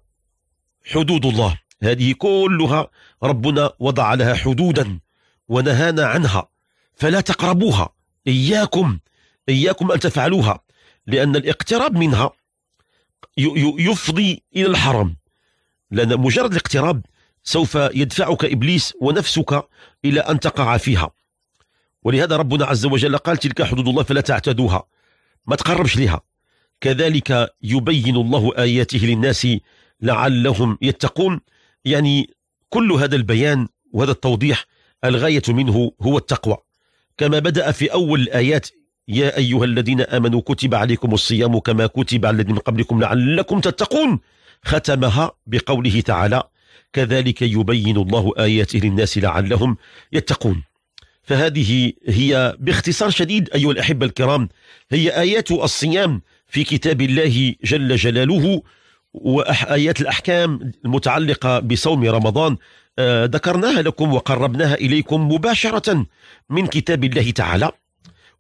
[SPEAKER 1] حدود الله هذه كلها ربنا وضع لها حدودا ونهانا عنها فلا تقربوها إياكم إياكم أن تفعلوها لأن الاقتراب منها يفضي إلى الحرم لأن مجرد الاقتراب سوف يدفعك إبليس ونفسك إلى أن تقع فيها ولهذا ربنا عز وجل قال تلك حدود الله فلا تعتدوها ما تقربش لها كذلك يبين الله آياته للناس لعلهم يتقون يعني كل هذا البيان وهذا التوضيح الغاية منه هو التقوى كما بدأ في أول الآيات يا أيها الذين آمنوا كتب عليكم الصيام كما كتب على الذين من قبلكم لعلكم تتقون ختمها بقوله تعالى كذلك يبين الله آياته للناس لعلهم يتقون فهذه هي باختصار شديد أيها الأحبة الكرام هي آيات الصيام في كتاب الله جل جلاله وآيات الأحكام المتعلقة بصوم رمضان آه، ذكرناها لكم وقربناها إليكم مباشرة من كتاب الله تعالى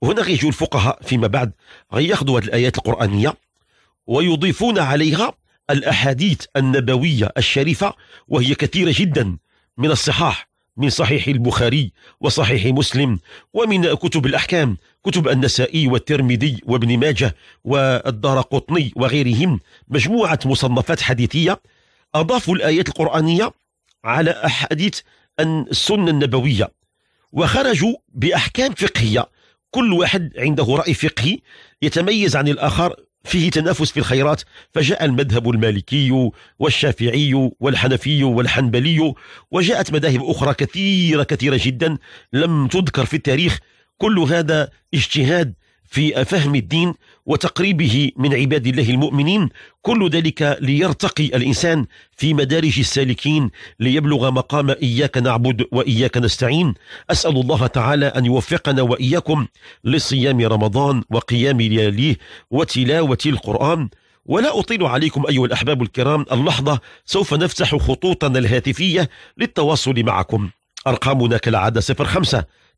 [SPEAKER 1] وهنا غيجوا الفقهاء فيما بعد غياخذوا هذه الآيات القرآنية ويضيفون عليها الأحاديث النبوية الشريفة وهي كثيرة جدا من الصحاح من صحيح البخاري وصحيح مسلم ومن كتب الأحكام كتب النسائي والترمذي وابن ماجه والدار قطني وغيرهم مجموعة مصنفات حديثية أضافوا الآيات القرآنية على أحاديث السنة النبوية وخرجوا بأحكام فقهية كل واحد عنده رأي فقهي يتميز عن الآخر فيه تنافس في الخيرات فجاء المذهب المالكي والشافعي والحنفي والحنبلي وجاءت مذاهب أخرى كثيرة كثيرة جدا لم تذكر في التاريخ كل هذا اجتهاد في فهم الدين وتقريبه من عباد الله المؤمنين كل ذلك ليرتقي الانسان في مدارج السالكين ليبلغ مقام اياك نعبد واياك نستعين اسال الله تعالى ان يوفقنا واياكم لصيام رمضان وقيام لياليه وتلاوه القران ولا أطيل عليكم أيها الأحباب الكرام اللحظة سوف نفتح خطوطنا الهاتفية للتواصل معكم أرقامنا كالعادة 05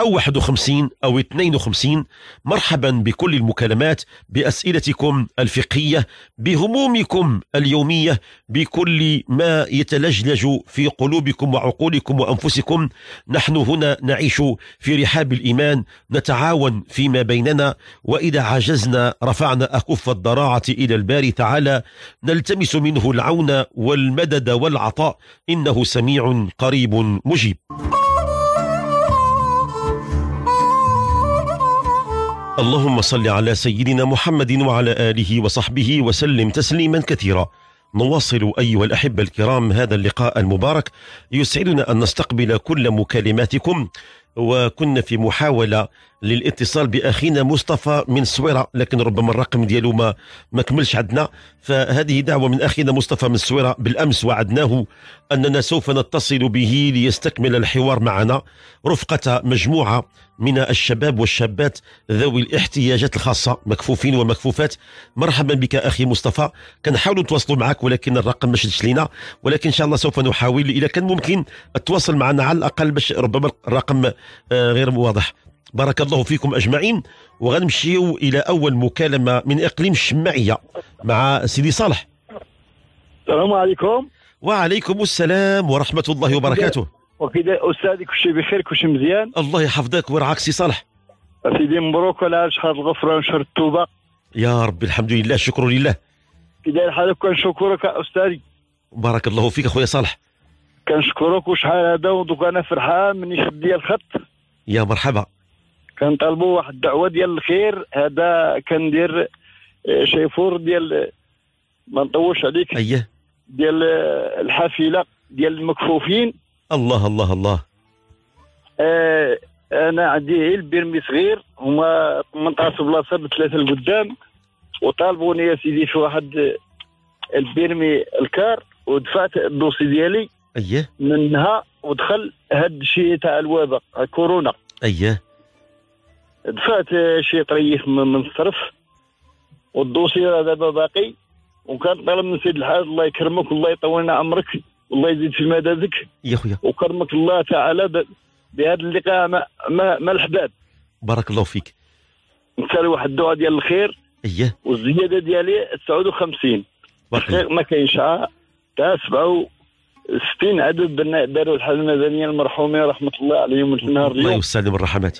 [SPEAKER 1] أو 51 أو 52 مرحبا بكل المكالمات بأسئلتكم الفقهية بهمومكم اليومية بكل ما يتلجلج في قلوبكم وعقولكم وأنفسكم نحن هنا نعيش في رحاب الإيمان نتعاون فيما بيننا وإذا عجزنا رفعنا أكف الضراعة إلى الباري تعالى نلتمس منه العون والمدد والعطاء إنه سميع قريب مجيب اللهم صل على سيدنا محمد وعلى آله وصحبه وسلم تسليما كثيرا نواصل أيها الأحبة الكرام هذا اللقاء المبارك يسعدنا أن نستقبل كل مكالماتكم وكنا في محاولة للاتصال باخينا مصطفى من السويره لكن ربما الرقم ديالو ما ما كملش عندنا فهذه دعوه من اخينا مصطفى من السويره بالامس وعدناه اننا سوف نتصل به ليستكمل الحوار معنا رفقه مجموعه من الشباب والشابات ذوي الاحتياجات الخاصه مكفوفين ومكفوفات مرحبا بك اخي مصطفى كنحاولوا نتواصلوا معك ولكن الرقم ما شدش لينا ولكن ان شاء الله سوف نحاول اذا كان ممكن التواصل معنا على الاقل باش ربما الرقم آه، غير واضح بارك الله فيكم اجمعين وغنمشيو الى اول مكالمه من اقليم الشماعيه مع سيدي صالح
[SPEAKER 2] السلام عليكم
[SPEAKER 1] وعليكم السلام ورحمه الله وبركاته
[SPEAKER 2] وكذا استاذي شيء بخير كل شيء مزيان
[SPEAKER 1] الله يحفظك ويرعاك سي صالح
[SPEAKER 2] سيدي مبروك على شهر الغفران وشهر التوبه
[SPEAKER 1] يا رب الحمد لله شكر لله
[SPEAKER 2] كذا الحال كنشكرك استاذي
[SPEAKER 1] بارك الله فيك اخويا صالح
[SPEAKER 2] كنشكرك وشحال هذا ودوك انا فرحان مني شد لي الخط يا مرحبا كنطالبوا واحد الدعوه ديال الخير هذا كندير آه، شيفور ديال ما نطولش عليك اييه ديال آه، الحافله ديال المكفوفين
[SPEAKER 1] الله الله الله
[SPEAKER 2] آه انا عندي عيل بيرمي صغير هما 18 بلاصه بثلاثه لقدام وطالبوني يا سيدي في واحد آه، البيرمي الكار ودفعت الدوسي ديالي اييه منها ودخل هاد الشيء تاع الوباء كورونا اييه دفعت شي طريف من الصرف والدوسي دابا باقي وكان طالب من سيد الحاج الله يكرمك والله يطول عمرك والله يزيد في مدادك يا خويا وكرمك الله تعالى بهذا اللقاء مع ما الحباب
[SPEAKER 1] بارك الله فيك
[SPEAKER 2] نسالي واحد الدعاء ديال الخير اييه والزياده ديالي 59 الخير ما كاينش تاع 67 عدد داروا الحاله المدنيه المرحومين رحمه الله عليهم النهار الله
[SPEAKER 1] يوسع بالرحمات الرحمات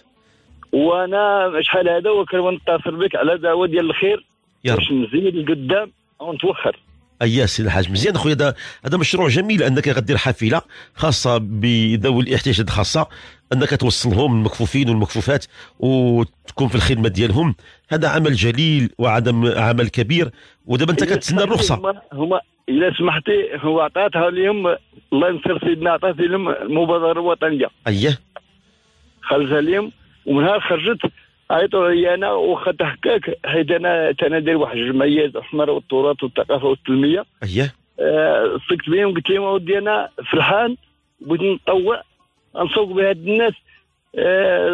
[SPEAKER 2] وانا شحال هذا وكنبغي نتصل بك على دعوه ديال الخير
[SPEAKER 1] باش نزيد القدام ونتوخر اي سي الحاج مزيان خويا هذا هذا مشروع جميل انك غدير حافله خاصه بذوي الاحتياجات الخاصه انك توصلهم المكفوفين والمكفوفات وتكون في الخدمه ديالهم هذا عمل جليل وعدم عمل كبير ودابا انت كتسنى الرخصه هما,
[SPEAKER 2] هما الا سمحتي هو عطاتها لهم الله ينصر سيدنا عطاتها لهم المبادره الوطنيه اييه خرجها لهم ومنها خرجت عيطوا لي انا واخا تحكاك حيت انا انا داير واحد الجمعيه الاحمر والتراث والثقافه والتنميه اييه آه، صدقت بهم قلت لهم اودي انا فرحان بغيت نطوع نسوق بهاد الناس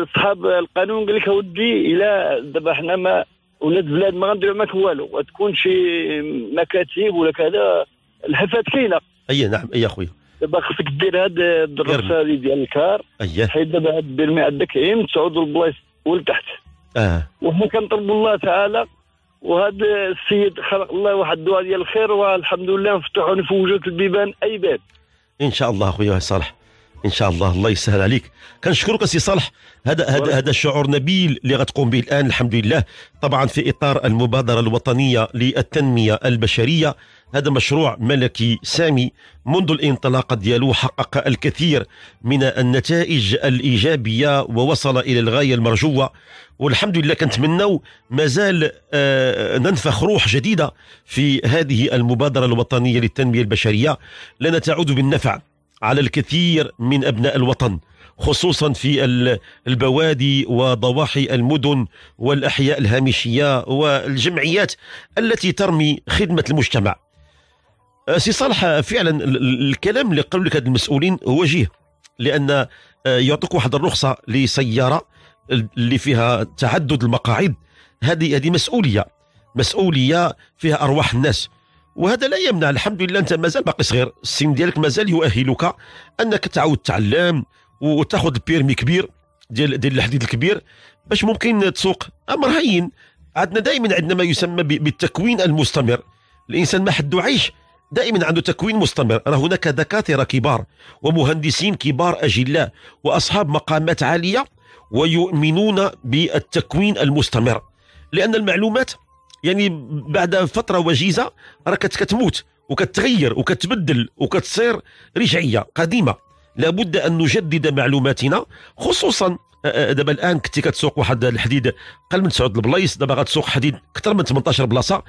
[SPEAKER 2] اصحاب آه، القانون قال لك اودي الى دابا حنا ما ولاد بلاد ما غنديروا معاك والو وتكون شي مكاتب ولا كذا الهفات كاينه
[SPEAKER 1] اي نعم اي اخويا
[SPEAKER 2] دابا خصك دير هاد الدراسه هذه ديال الكار أيه. حيت دابا هاد الدير ما عندك عين تعود للبلايص ولتحت اه وحنا كنطلبوا الله تعالى وهاد السيد خلق الله واحد الدعاء ديال الخير والحمد لله نفتحوا ونفوجت البيبان
[SPEAKER 1] اي باب ان شاء الله خويا صالح ان شاء الله الله يسهل عليك كنشكرك سي صالح هذا هذا هذا شعور نبيل اللي غتقوم به الان الحمد لله طبعا في اطار المبادره الوطنيه للتنميه البشريه هذا مشروع ملكي سامي منذ الانطلاق ديالو حقق الكثير من النتائج الايجابيه ووصل الى الغايه المرجوه والحمد لله كنتمناو مازال آه، ننفخ روح جديده في هذه المبادره الوطنيه للتنميه البشريه لنا تعود بالنفع على الكثير من ابناء الوطن خصوصا في البوادي وضواحي المدن والاحياء الهامشيه والجمعيات التي ترمي خدمه المجتمع آه، سي صالح آه، فعلا الكلام اللي قالوا لك هاد المسؤولين هو جيه لان آه، يعطوك واحد الرخصه لسياره اللي فيها تعدد المقاعد هذه هذه مسؤوليه مسؤوليه فيها ارواح الناس وهذا لا يمنع الحمد لله انت مازال باقي صغير السن ديالك مازال يؤهلك انك تعاود تعلم وتاخذ البيرمي كبير ديال ديال الحديد الكبير باش ممكن تسوق امر هين عندنا دائما عندنا ما يسمى بالتكوين المستمر الانسان ما حدو عيش دائما عنده تكوين مستمر أنا هناك دكاترة كبار ومهندسين كبار أجلاء وأصحاب مقامات عالية ويؤمنون بالتكوين المستمر لأن المعلومات يعني بعد فترة وجيزة ركت كتموت وكتغير وكتبدل وكتصير رجعية قديمة لابد أن نجدد معلوماتنا خصوصا آه، آه، دابا الان كنتي كتسوق واحد الحديد قل من 9 البلايص دابا غتسوق حديد اكثر من 18 بلاصه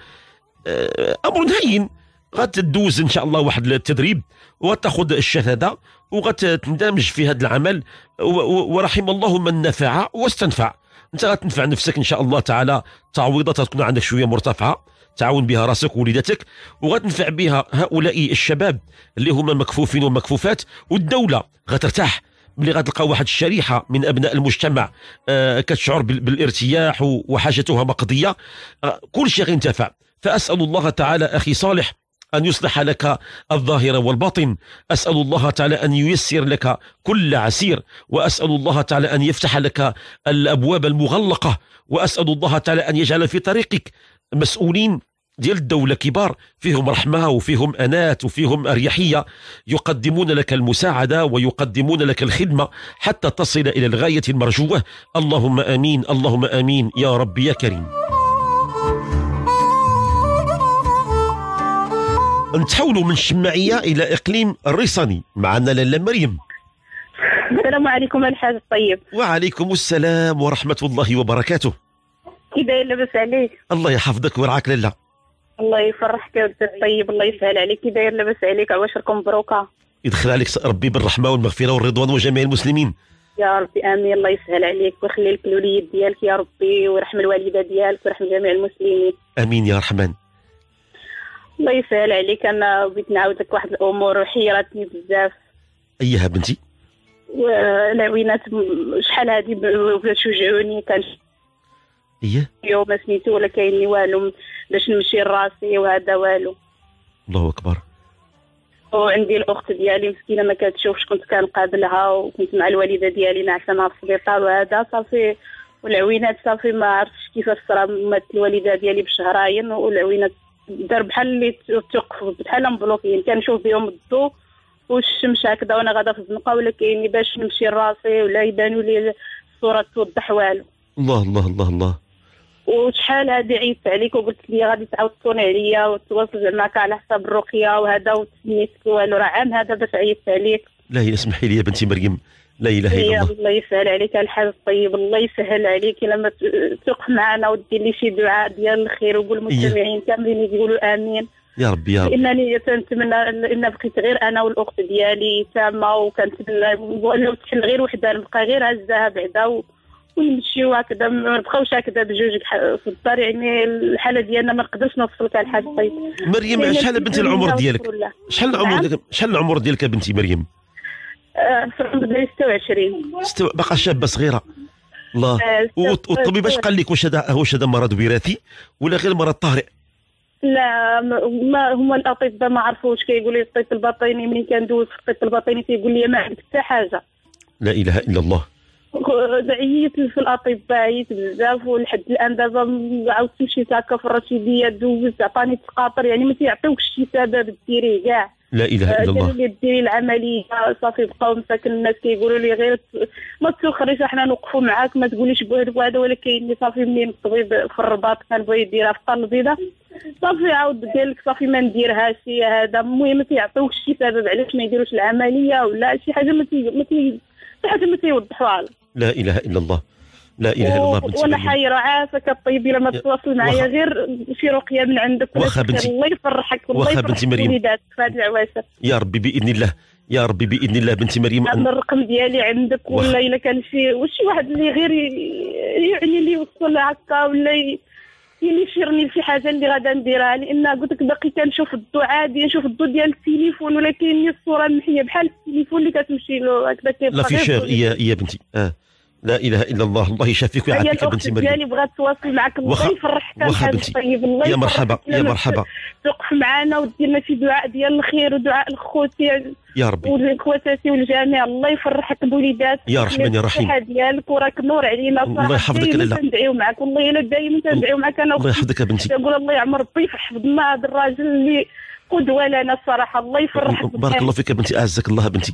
[SPEAKER 1] آه، امر هين غتدوز ان شاء الله واحد التدريب وتاخذ الشهاده وغتندمج في هذا العمل ورحم الله من نفع واستنفع انت غتنفع نفسك ان شاء الله تعالى تعويضات تكون عندك شويه مرتفعه تعاون بها راسك ووليداتك وغتنفع بها هؤلاء الشباب اللي هما مكفوفين ومكفوفات والدوله غترتاح ملي غتلقى واحد الشريحه من ابناء المجتمع آه كتشعر بالارتياح وحاجتها مقضيه آه كل شيء غينتفع فاسال الله تعالى اخي صالح أن يصلح لك الظاهر والباطن أسأل الله تعالى أن ييسر لك كل عسير وأسأل الله تعالى أن يفتح لك الأبواب المغلقة وأسأل الله تعالى أن يجعل في طريقك مسؤولين ديال الدولة كبار فيهم رحمة وفيهم أناة وفيهم أريحية يقدمون لك المساعدة ويقدمون لك الخدمة حتى تصل إلى الغاية المرجوة اللهم آمين اللهم آمين يا رب يا كريم نتحولوا من الشماعيه الى اقليم الريصاني معنا لاله مريم السلام عليكم الحاج الطيب وعليكم السلام ورحمه الله وبركاته كي داير لاباس عليك الله يحفظك ويرعاك لاله
[SPEAKER 3] الله يفرحك يا الطيب الله يسهل عليك كي داير لاباس عليك عواشركم مبروكه
[SPEAKER 1] يدخل عليك ربي بالرحمه والمغفره والرضوان وجميع المسلمين
[SPEAKER 3] يا ربي امين الله يسهل عليك ويخلي لك الوليد ديالك يا ربي ويرحم الوالده ديالك ويرحم جميع المسلمين
[SPEAKER 1] امين يا رحمن
[SPEAKER 3] الله يسهل عليك انا بغيت نعاود لك واحد الامور حيرتني بزاف ايها بنتي العوينات شحال هادي ولا شجعوني كان ايه يوم سميتو ولا كاين والو باش نمشي لراسي وهذا والو الله اكبر وعندي الاخت ديالي مسكينه ما كتشوفش كنت كنقابلها وكنت مع الوالده ديالي نعسانها في السبيطار وهذا صافي والعوينات صافي ما عرفتش كيفاش صرا مات الوالده ديالي بشهرين والعوينات دار بحال اللي توقف بحال مبلوكين كنشوف بهم الضو والشمس هكذا وانا غادا في الزنقه ولا كاين باش نمشي لراسي ولا يبانوا لي الصوره توضح والو الله الله الله الله وشحال هذه عيت عليك وقلت لي غادي تعاود تصوني عليا وتواصل معك على حساب الرقيه وهذا وتسميتك والو راه عام هذا باش عيت عليك
[SPEAKER 1] لا هي اسمحي لي بنتي مريم لا اله الا الله
[SPEAKER 3] الله يسهل عليك الحال الطيب الله يسهل عليك لما تثق معنا ودير لي شي دعاء ديال الخير وقول المستمعين كاملين يقولوا امين يا ربي يا ربي انني تنتمنى ان بقيت غير انا والاخت ديالي تامه وكنتمنى لو تحل غير وحده نبقى غير هزاها بعدا ونمشيو هكذا ما نبقاوش هكذا بجوج في الدار يعني الحاله ديالنا ما نقدرش لك الحال الطيب مريم شحال بنتي العمر نعم؟ ديالك شحال العمر
[SPEAKER 1] شحال العمر ديالك بنتي مريم
[SPEAKER 3] 26
[SPEAKER 1] ستو... باقا شابه صغيره الله آه، والطبيب اش قال لك واش هذا واش هذا مرض وراثي ولا غير مرض طارئ
[SPEAKER 3] لا ما هما الاطباء ما عرفوش كيقول لي الطيط الباطني من كندوز في الطيط الباطني كيقول لي ما عندك حتى حاجه
[SPEAKER 1] لا اله الا الله
[SPEAKER 3] عييت في الاطباء عييت بزاف ولحد الان دابا عاودت مشيت هكا في الرشيديه دوزت عطاني تقاطر يعني ما تيعطيوكش شي سبب ديريه كاع
[SPEAKER 1] لا اله الا الله
[SPEAKER 3] اللي ديري العمليه صافي بقاو مساكن الناس كيقولوا لي غير ما تخرج احنا نوقفوا معاك ما تقوليش بوهد وهذا ولكن اللي صافي منين الطبيب في الرباط كان بغى يديرها في البيضه صافي عاود قال لك صافي ما نديرهاش هي هذا المهم تيعطيوك شي سبب علاش ما يديروش العمليه ولا شي حاجه ما تي ما تي حاجه ما تيوضحوها
[SPEAKER 1] لا اله الا الله لا اله الا الله بنتي وانا حايره
[SPEAKER 3] عافاك الطيب لما تتواصل معايا غير شي رقيه من عندك واخا بنتي الله يفرحك والله واخا بنتي مريم في العواشر
[SPEAKER 1] يا ربي باذن الله يا ربي باذن الله بنتي مريم انا
[SPEAKER 3] الرقم ديالي عندك ولا الا كان شي وشي واحد اللي غير
[SPEAKER 1] يعني
[SPEAKER 3] اللي يوصل هكا ولا يعني يشيرني لشي حاجه اللي غادا نديرها لان قلت لك باقي كنشوف الضو عادي نشوف الضو ديال التليفون ولا الصوره محيه بحال التليفون اللي كتمشي له هكذا كيبقى لا في يا
[SPEAKER 1] يا بنتي اه لا اله الا الله الله يشافيك ويعافيك بنتي مريم ديالي
[SPEAKER 3] بغات تواصل معك الله يفرحك يا طيب الله يا مرحبا يا مرحبا توقف معنا ودير لنا شي دعاء ديال الخير ودعاء الخوت يا ربي والكواتاتي والجميع الله يفرحك بوليدات يا رحمن يا رحيم ديالك وراك نور علينا الله يحفظك لاله تندعيو معك والله الا دائما تندعيو معك انا الله يحفظك يا بنتي نقول الله يعمر ربي يحفظنا هذا الراجل اللي قدوه لنا الصراحه الله يفرحك بارك الله
[SPEAKER 1] فيك يا بنتي اعزك الله بنتي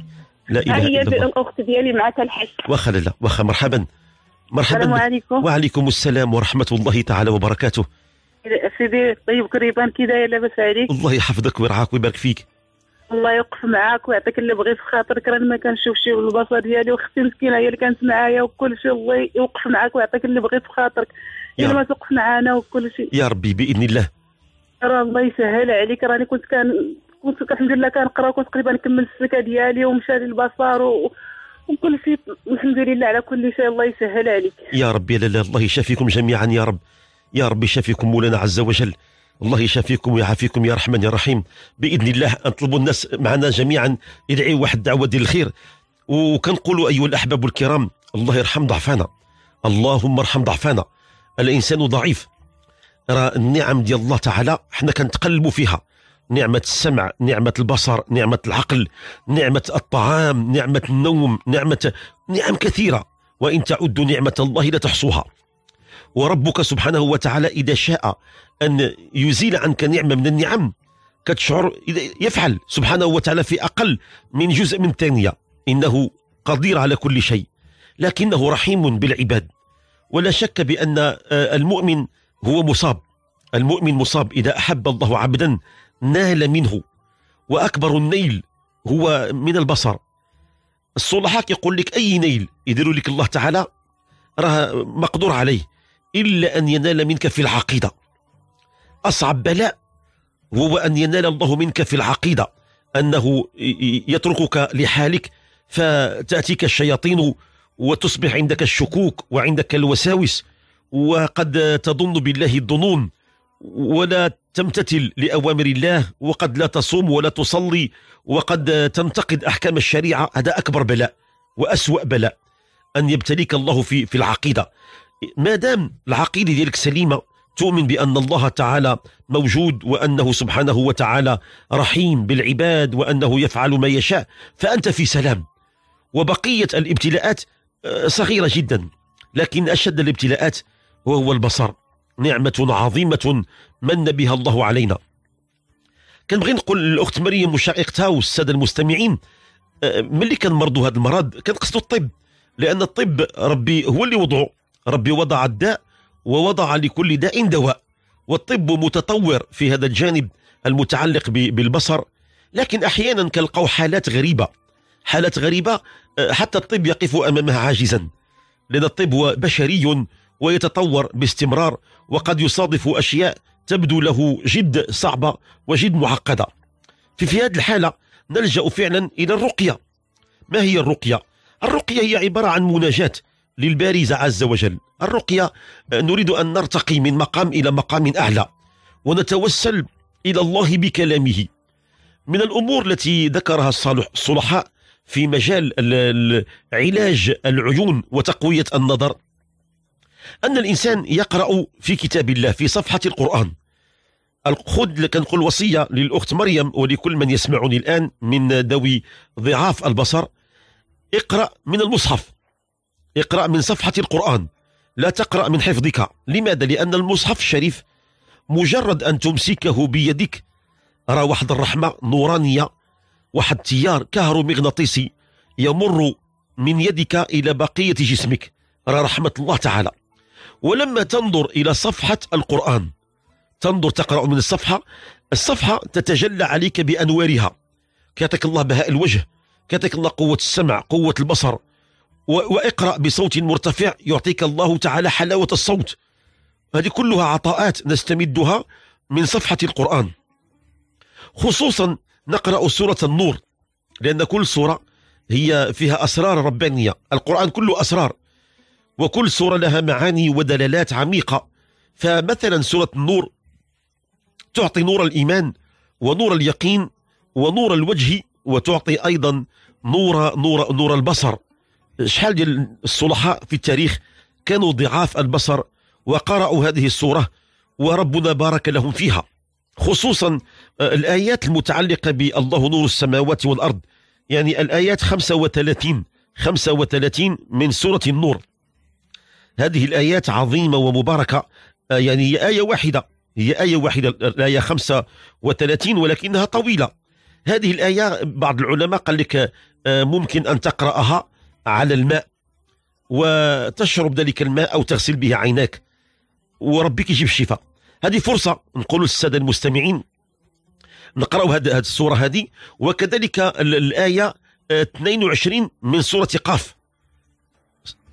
[SPEAKER 1] لا اله الا الله
[SPEAKER 3] الاخت ديالي مع الحاج
[SPEAKER 1] واخا لا واخا مرحبا مرحبا السلام عليكم وعليكم السلام ورحمه الله تعالى وبركاته
[SPEAKER 3] سيدي طيب قريبان كي داير لاباس عليك الله يحفظك
[SPEAKER 1] ويرعاك ويبارك فيك
[SPEAKER 3] الله يوقف معاك ويعطيك اللي بغي في خاطرك راني ما كنشوفش البصر ديالي وختي مسكينه هي اللي كانت معايا وكل شيء الله يوقف معاك ويعطيك اللي بغي في خاطرك يا ما توقف معانا وكل شيء يا
[SPEAKER 1] ربي باذن الله
[SPEAKER 3] راه الله يسهل عليك راني كنت كان كنت الحمد لله كنقرا وكنت تقريبا نكمل السكه ديالي ومشى لي البصر و... وكل شيء الحمد لله على كل شيء الله يسهل عليك
[SPEAKER 1] يا رب يا لاله الله يشافيكم جميعا يا رب يا رب يشافيكم مولانا عز وجل الله يشافيكم ويعافيكم يا رحمن يا رحيم باذن الله نطلبوا الناس معنا جميعا يدعي واحد الدعوه ديال الخير وكنقولوا ايها الاحباب الكرام الله يرحم ضعفانا اللهم ارحم ضعفانا الانسان ضعيف راه النعم ديال الله تعالى حنا كنتقلبوا فيها نعمة السمع نعمة البصر نعمة العقل نعمة الطعام نعمة النوم نعمة نعم كثيرة وإن تعدوا نعمة الله لا تحصوها وربك سبحانه وتعالى إذا شاء أن يزيل عنك نعمة من النعم كتشعر يفعل سبحانه وتعالى في أقل من جزء من ثانية إنه قدير على كل شيء لكنه رحيم بالعباد ولا شك بأن آه، المؤمن هو مصاب المؤمن مصاب إذا أحب الله عبدا نال منه واكبر النيل هو من البصر الصلحاء يقول لك اي نيل يدير لك الله تعالى راه مقدور عليه الا ان ينال منك في العقيده اصعب بلاء هو ان ينال الله منك في العقيده انه يتركك لحالك فتاتيك الشياطين وتصبح عندك الشكوك وعندك الوساوس وقد تظن بالله الظنون ولا تمتثل لأوامر الله وقد لا تصوم ولا تصلي وقد تنتقد أحكام الشريعة هذا أكبر بلاء وأسوأ بلاء أن يبتليك الله في, في العقيدة ما دام العقيدة ديالك سليمة تؤمن بأن الله تعالى موجود وأنه سبحانه وتعالى رحيم بالعباد وأنه يفعل ما يشاء فأنت في سلام وبقية الابتلاءات آه، صغيرة جدا لكن أشد الابتلاءات وهو البصر نعمة عظيمة من بها الله علينا كنبغي نقول للاخت مريم وشقيقتها والساده المستمعين آه، ملي مرضوا هذا المرض كنقصدوا الطب لان الطب ربي هو اللي وضعه ربي وضع الداء ووضع لكل داء دواء والطب متطور في هذا الجانب المتعلق بالبصر لكن احيانا كنلقاو حالات غريبه حالات غريبه آه، حتى الطب يقف امامها عاجزا لان الطب هو بشري ويتطور باستمرار وقد يصادف أشياء تبدو له جد صعبة وجد معقدة في هذه الحالة نلجأ فعلا إلى الرقية ما هي الرقية؟ الرقية هي عبارة عن مناجاة للبارز عز وجل الرقية آه، نريد أن نرتقي من مقام إلى مقام أعلى ونتوسل إلى الله بكلامه من الأمور التي ذكرها الصلحاء في مجال علاج العيون وتقوية النظر أن الإنسان يقرأ في كتاب الله في صفحة القرآن خذ كنقول وصية للأخت مريم ولكل من يسمعني الآن من ذوي ضعاف البصر اقرأ من المصحف اقرأ من صفحة القرآن لا تقرأ من حفظك لماذا؟ لأن المصحف الشريف مجرد أن تمسكه بيدك راه واحد الرحمة نورانية واحد تيار كهرومغناطيسي يمر من يدك إلى بقية جسمك راه رحمة الله تعالى ولما تنظر إلى صفحة القرآن تنظر تقرأ من الصفحة الصفحة تتجلى عليك بأنوارها كاتك الله بهاء الوجه كاتك الله قوة السمع قوة البصر واقرأ بصوت مرتفع يعطيك الله تعالى حلاوة الصوت هذه كلها عطاءات نستمدها من صفحة القرآن خصوصا نقرأ سورة النور لأن كل سورة هي فيها أسرار ربانية القرآن كله أسرار وكل سورة لها معاني ودلالات عميقة فمثلا سورة النور تعطي نور الإيمان ونور اليقين ونور الوجه وتعطي أيضا نور نور نور البصر شحال ديال الصلحاء في التاريخ كانوا ضعاف البصر وقرأوا هذه السورة وربنا بارك لهم فيها خصوصا آه، الآيات المتعلقة بالله نور السماوات والأرض يعني الآيات 35 35 من سورة النور هذه الآيات عظيمة ومباركة آه، يعني هي آية واحدة هي آية واحدة الآية 35 ولكنها طويلة هذه الآية بعض العلماء قال لك آه، ممكن أن تقرأها على الماء وتشرب ذلك الماء أو تغسل به عيناك وربك يجيب الشفاء هذه فرصة نقول للسادة المستمعين نقرأوا هذه السورة هذه وكذلك الآية 22 آه، من سورة قاف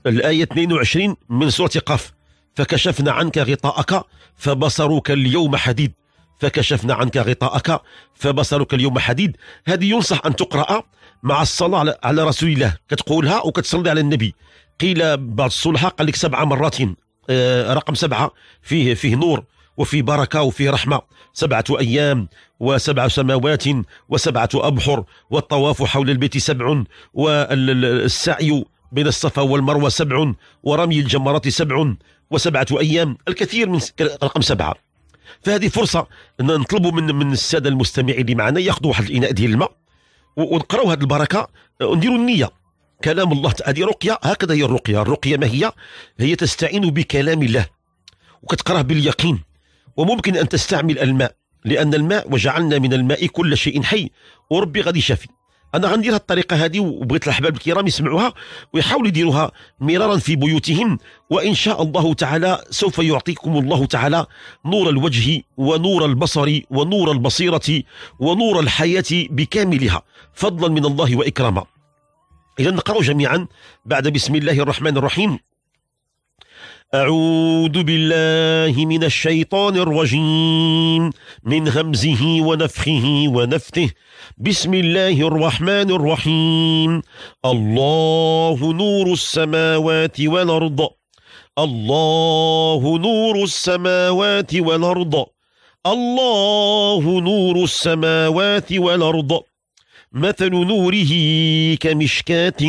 [SPEAKER 1] الآية 22 من سورة قاف فكشفنا عنك غطاءك فبصرك اليوم حديد فكشفنا عنك غطاءك فبصرك اليوم حديد هذه ينصح أن تقرأ مع الصلاة على رسول الله كتقولها وكتصلي على النبي قيل بعض الصلحاء قال لك سبع مرات آه، رقم سبعة فيه فيه نور وفي بركة وفي رحمة سبعة أيام وسبع سماوات وسبعة أبحر والطواف حول البيت سبع والسعي بين الصفا والمروة سبع ورمي الجمرات سبع وسبعة أيام الكثير من رقم سبعة فهذه فرصة أن نطلبوا من من السادة المستمعين اللي معنا ياخذوا واحد الإناء ديال الماء ونقراوا هذه البركة أه، ونديروا النية كلام الله هذه رقية هكذا هي الرقية الرقية ما هي هي تستعين بكلام الله وكتقراه باليقين وممكن أن تستعمل الماء لأن الماء وجعلنا من الماء كل شيء حي وربي غادي شافي انا غندير الطريقه هذه وبغيت الاحباب الكرام يسمعوها ويحاولوا يديروها مرارا في بيوتهم وان شاء الله تعالى سوف يعطيكم الله تعالى نور الوجه ونور البصر ونور البصيره ونور الحياه بكاملها فضلا من الله واكراما اذا نقرا جميعا بعد بسم الله الرحمن الرحيم أعوذ بالله من الشيطان الرجيم من همزه ونفخه ونفته بسم الله الرحمن الرحيم الله نور السماوات والأرض الله نور السماوات والأرض الله نور السماوات والأرض مثل نوره كمشكاة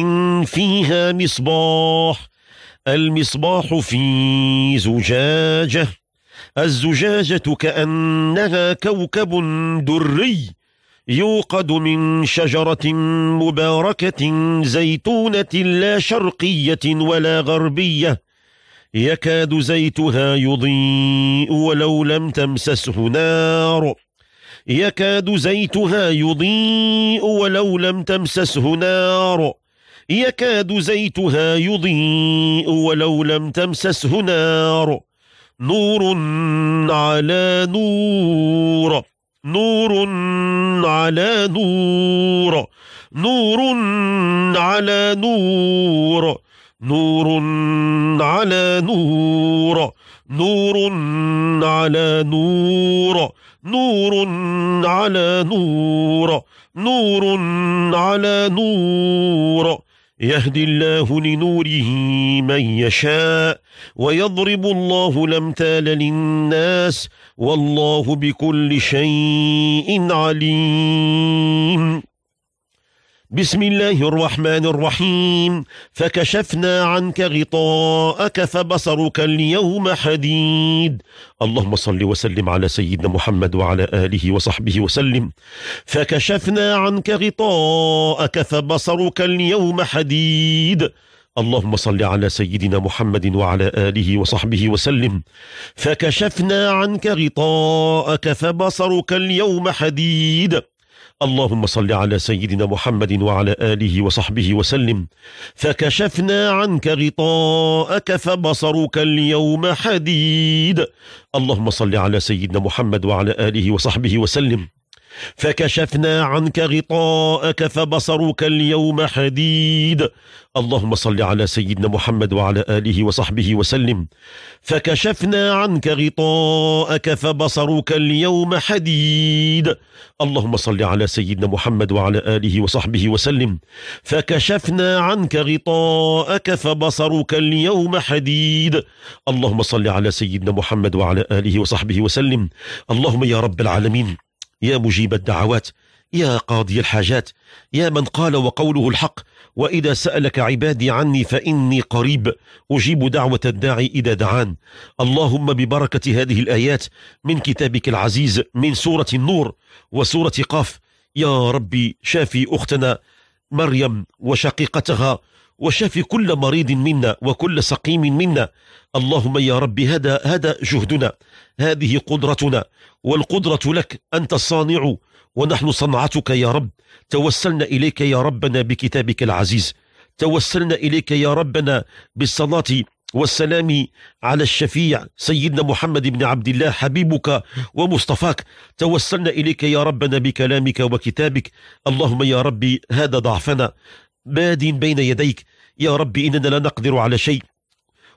[SPEAKER 1] فيها مصباح المصباح في زجاجة الزجاجة كأنها كوكب دري يوقد من شجرة مباركة زيتونة لا شرقية ولا غربية يكاد زيتها يضيء ولو لم تمسسه نار يكاد زيتها يضيء ولو لم تمسسه نار يكاد زيتها يضيء ولو لم تمسسه نار نور على نور نور على نور نور على نور نور على نور نور على نور نور على نور نور على نور يهدي الله لنوره من يشاء ويضرب الله الأمثال للناس والله بكل شيء عليم بسم الله الرحمن الرحيم فكشفنا عنك غطاءك فبصرك اليوم حديد اللهم صل وسلم على سيدنا محمد وعلى آله وصحبه وسلم فكشفنا عنك غطاءك فبصرك اليوم حديد اللهم صل على سيدنا محمد وعلى آله وصحبه وسلم فكشفنا عنك غطاءك فبصرك اليوم حديد اللهم صل على سيدنا محمد وعلى آله وصحبه وسلم فكشفنا عنك غطاءك فبصرك اليوم حديد اللهم صل على سيدنا محمد وعلى آله وصحبه وسلم فكشفنا عنك غطاءك فبصرك اليوم حديد اللهم صل على سيدنا محمد وعلى آله وصحبه وسلم فكشفنا عنك غطاءك فبصرك اليوم حديد اللهم صل على سيدنا محمد وعلى آله وصحبه وسلم فكشفنا عنك غطاءك فبصرك اليوم حديد اللهم صل على سيدنا محمد وعلى آله وصحبه وسلم اللهم يا رب العالمين يا مجيب الدعوات يا قاضي الحاجات يا من قال وقوله الحق وإذا سألك عبادي عني فإني قريب أجيب دعوة الداعي إذا دعان اللهم ببركة هذه الآيات من كتابك العزيز من سورة النور وسورة قاف يا ربي شافي أختنا مريم وشقيقتها وشافي كل مريض منا وكل سقيم منا اللهم يا رب هذا هذا جهدنا هذه قدرتنا والقدرة لك أنت الصانع ونحن صنعتك يا رب توسلنا إليك يا ربنا بكتابك العزيز توسلنا إليك يا ربنا بالصلاة والسلام على الشفيع سيدنا محمد بن عبد الله حبيبك ومصطفاك توسلنا إليك يا ربنا بكلامك وكتابك اللهم يا ربي هذا ضعفنا ماد بين يديك يا رب إننا لا نقدر على شيء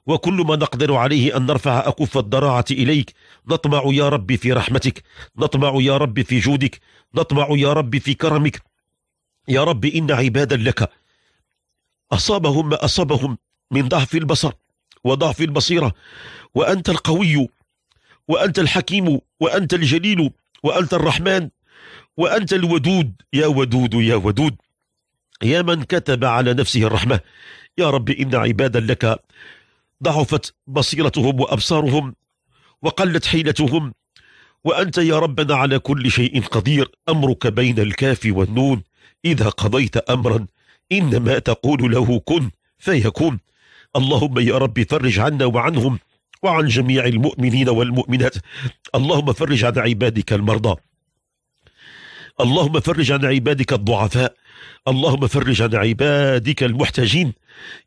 [SPEAKER 1] وكل ما نقدر عليه أن نرفع أكف الضراعة إليك نطمع يا رب في رحمتك نطمع يا رب في جودك نطمع يا رب في كرمك يا رب إن عبادا لك أصابهم ما أصابهم من ضعف البصر وضعف البصيرة وأنت القوي وأنت الحكيم وأنت الجليل وأنت الرحمن وأنت الودود يا ودود يا ودود يا من كتب على نفسه الرحمة يا رب إن عبادا لك ضعفت بصيرتهم وأبصارهم وقلت حيلتهم وأنت يا ربنا على كل شيء قدير أمرك بين الكاف والنون إذا قضيت أمرا إنما تقول له كن فيكون اللهم يا رب فرج عنا وعنهم وعن جميع المؤمنين والمؤمنات اللهم فرج عن عبادك المرضى اللهم فرج عن عبادك الضعفاء اللهم فرج عن عبادك المحتاجين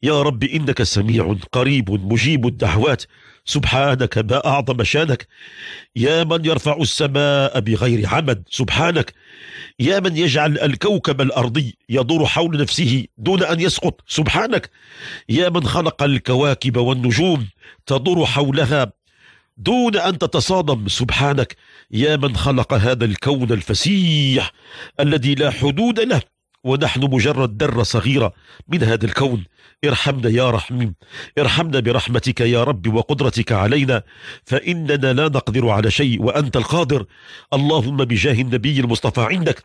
[SPEAKER 1] يا رب إنك سميع قريب مجيب الدعوات سبحانك ما أعظم شانك يا من يرفع السماء بغير عمد سبحانك يا من يجعل الكوكب الأرضي يدور حول نفسه دون أن يسقط سبحانك يا من خلق الكواكب والنجوم تدور حولها دون أن تتصادم سبحانك يا من خلق هذا الكون الفسيح الذي لا حدود له ونحن مجرد ذرة صغيرة من هذا الكون ارحمنا يا رحيم ارحمنا برحمتك يا رب وقدرتك علينا فإننا لا نقدر على شيء وأنت القادر اللهم بجاه النبي المصطفى عندك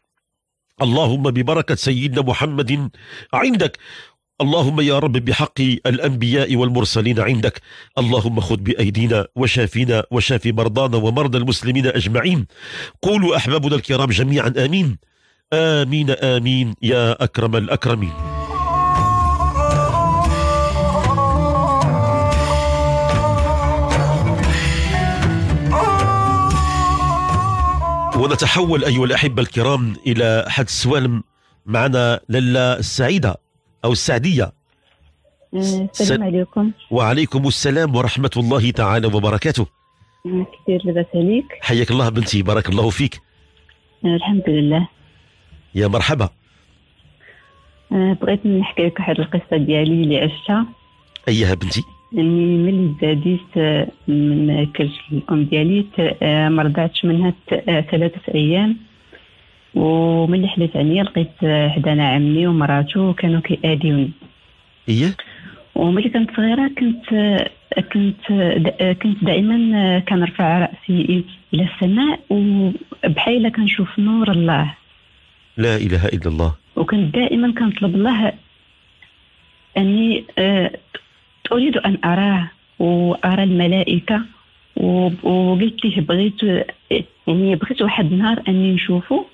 [SPEAKER 1] اللهم ببركة سيدنا محمد عندك اللهم يا رب بحق الأنبياء والمرسلين عندك اللهم خذ بأيدينا وشافينا وشافي مرضانا ومرضى المسلمين أجمعين قولوا أحبابنا الكرام جميعا آمين آمين آمين يا أكرم الأكرمين ونتحول أيها الأحبة الكرام إلى حد سوالم معنا للا السعيدة أو السعدية
[SPEAKER 4] السلام عليكم
[SPEAKER 1] وعليكم السلام ورحمة الله تعالى وبركاته
[SPEAKER 4] كثير لباس عليك
[SPEAKER 1] حياك الله بنتي بارك الله فيك
[SPEAKER 4] الحمد لله يا مرحبا أه، بغيت نحكي لك واحد القصه ديالي اللي عشتها ايها بنتي يعني ملي تزاديت من أه، كرش الام ديالي أه، ما رضعتش منها ثلاثه ايام وملي حليت عليا لقيت حدانا عمي ومراتو كانوا كيأذوني ايه وملي كنت صغيره كنت كنت كنت دائما كنرفع راسي الى السماء وبحال كنشوف نور الله
[SPEAKER 1] لا اله الا الله
[SPEAKER 4] وكنت دائما كنطلب الله اني آه اريد ان اراه وارى الملائكه وقلت ليه بغيت يعني بغيت واحد النهار اني نشوفه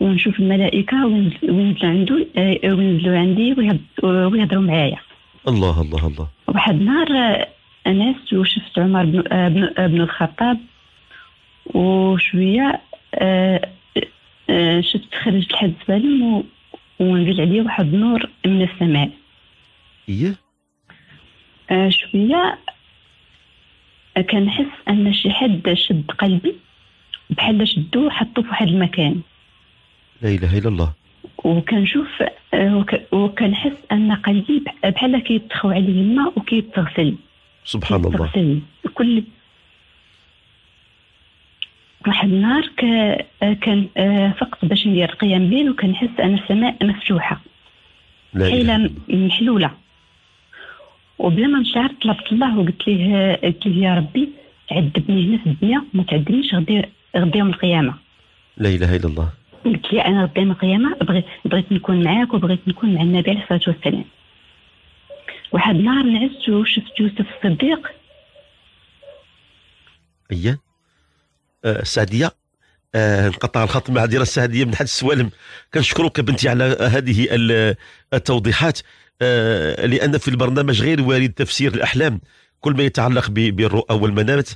[SPEAKER 4] ونشوف الملائكه وينزلوا عنده آه، وينزلوا عندي ويهضروا معايا
[SPEAKER 3] الله الله الله
[SPEAKER 4] واحد النهار انس آه، وشفت عمر بن, آه، بن الخطاب وشويه آه، شفت خرجت لحد بالي ونزل عليا واحد النور من السماء ايه آه، شويه آه، كنحس ان شي حد شد قلبي بحال شدو وحطو في واحد المكان
[SPEAKER 1] لا اله الا الله
[SPEAKER 4] وكنشوف وكنحس ان قلبي بحال كيتخو على يما وكيتغسل
[SPEAKER 1] سبحان الله
[SPEAKER 4] كل واحد النهار كان آه، فقط باش ندير قيام بين وكنحس ان السماء مفتوحه حيله محلوله وبلا ما نشعر طلبت الله وقلت ليه قلت ليه يا ربي عذبني هنا في الدنيا ما تعذبنيش غدي غدي يوم القيامه
[SPEAKER 1] لا اله الا الله
[SPEAKER 4] قلت لي انا غدي يوم القيامه بغيت بغيت نكون معاك وبغيت نكون مع النبي عليه الصلاه والسلام واحد النهار نعست وشفت يوسف الصديق
[SPEAKER 1] اييه آه، السعديه آه، انقطع الخط مع ديره السعديه من حد السوالم كنشكرك بنتي على هذه التوضيحات آه، لان في البرنامج غير وارد تفسير الاحلام كل ما يتعلق بالرؤى والمنامات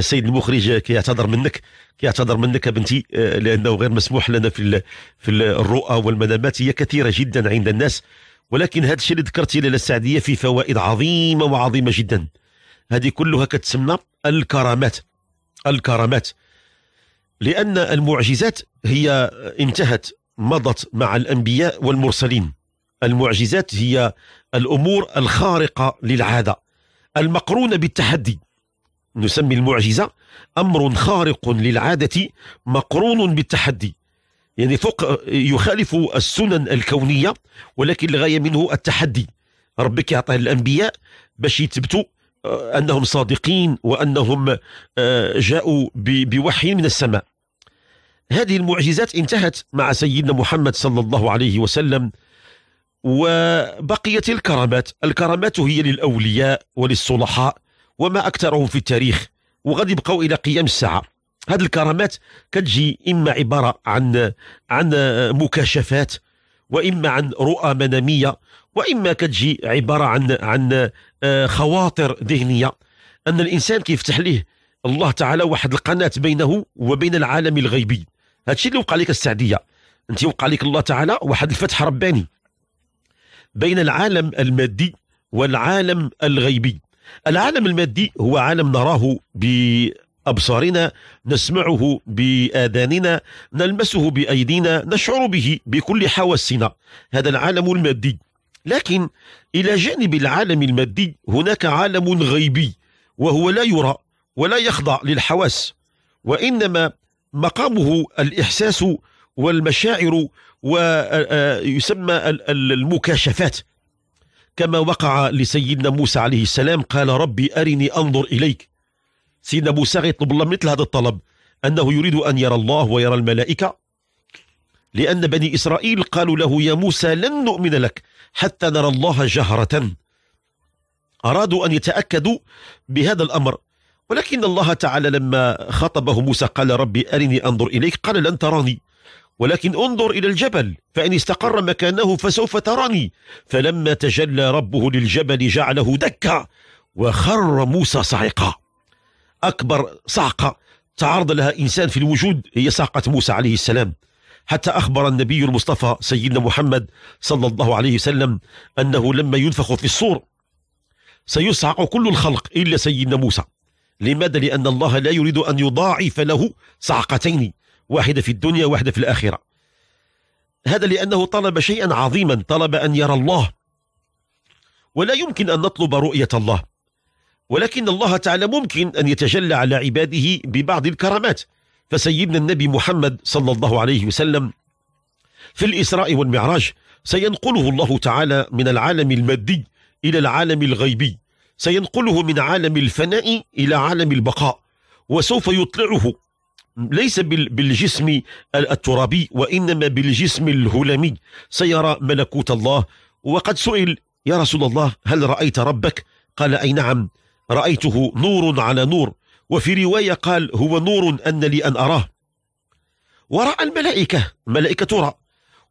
[SPEAKER 1] سيد المخرج كيعتذر منك كيعتذر منك بنتي لانه غير مسموح لنا في في الرؤى والمنامات هي كثيره جدا عند الناس ولكن هذا الشيء اللي ذكرتي لاله السعديه فيه فوائد عظيمه وعظيمه جدا هذه كلها كتسمى الكرامات الكرامات لأن المعجزات هي انتهت مضت مع الأنبياء والمرسلين المعجزات هي الأمور الخارقة للعادة المقرونة بالتحدي نسمي المعجزة أمر خارق للعادة مقرون بالتحدي يعني فوق يخالف السنن الكونية ولكن الغاية منه التحدي ربك يعطيه الأنبياء باش يثبتوا أنهم صادقين وأنهم آه، جاءوا بوحي من السماء هذه المعجزات انتهت مع سيدنا محمد صلى الله عليه وسلم وبقيت الكرامات الكرامات هي للأولياء وللصلحاء وما أكثرهم في التاريخ وغادي يبقوا إلى قيام الساعة هذه الكرامات كتجي إما عبارة عن عن مكاشفات وإما عن رؤى منامية واما كتجي عباره عن عن آه، خواطر ذهنيه ان الانسان كيفتح ليه الله تعالى واحد القناه بينه وبين العالم الغيبي هادشي اللي وقع لك السعديه انت وقع لك الله تعالى واحد الفتح رباني بين العالم المادي والعالم الغيبي العالم المادي هو عالم نراه بأبصارنا نسمعه بآذاننا نلمسه بأيدينا نشعر به بكل حواسنا هذا العالم المادي لكن إلى جانب العالم المادي هناك عالم غيبي وهو لا يرى ولا يخضع للحواس وإنما مقامه الإحساس والمشاعر ويسمى آه، آه، المكاشفات كما وقع لسيدنا موسى عليه السلام قال ربي أرني أنظر إليك سيدنا موسى يطلب الله مثل هذا الطلب أنه يريد أن يرى الله ويرى الملائكة لأن بني إسرائيل قالوا له يا موسى لن نؤمن لك حتى نرى الله جهرة أرادوا أن يتأكدوا بهذا الأمر ولكن الله تعالى لما خطبه موسى قال ربي أرني أنظر إليك قال لن تراني ولكن انظر إلى الجبل فإن استقر مكانه فسوف تراني فلما تجلى ربه للجبل جعله دكا وخر موسى صعقا أكبر صعقة تعرض لها إنسان في الوجود هي صعقة موسى عليه السلام حتى أخبر النبي المصطفى سيدنا محمد صلى الله عليه وسلم أنه لما ينفخ في الصور سيصعق كل الخلق إلا سيدنا موسى لماذا؟ لأن الله لا يريد أن يضاعف له صعقتين واحدة في الدنيا واحدة في الآخرة هذا لأنه طلب شيئا عظيما طلب أن يرى الله ولا يمكن أن نطلب رؤية الله ولكن الله تعالى ممكن أن يتجلى على عباده ببعض الكرامات فسيدنا النبي محمد صلى الله عليه وسلم في الإسراء والمعراج سينقله الله تعالى من العالم المادي إلى العالم الغيبي سينقله من عالم الفناء إلى عالم البقاء وسوف يطلعه ليس بالجسم الترابي وإنما بالجسم الهلمي سيرى ملكوت الله وقد سئل يا رسول الله هل رأيت ربك قال أي نعم رأيته نور على نور وفي رواية قال هو نور أن لي أن أراه ورأى الملائكة الملائكة ترى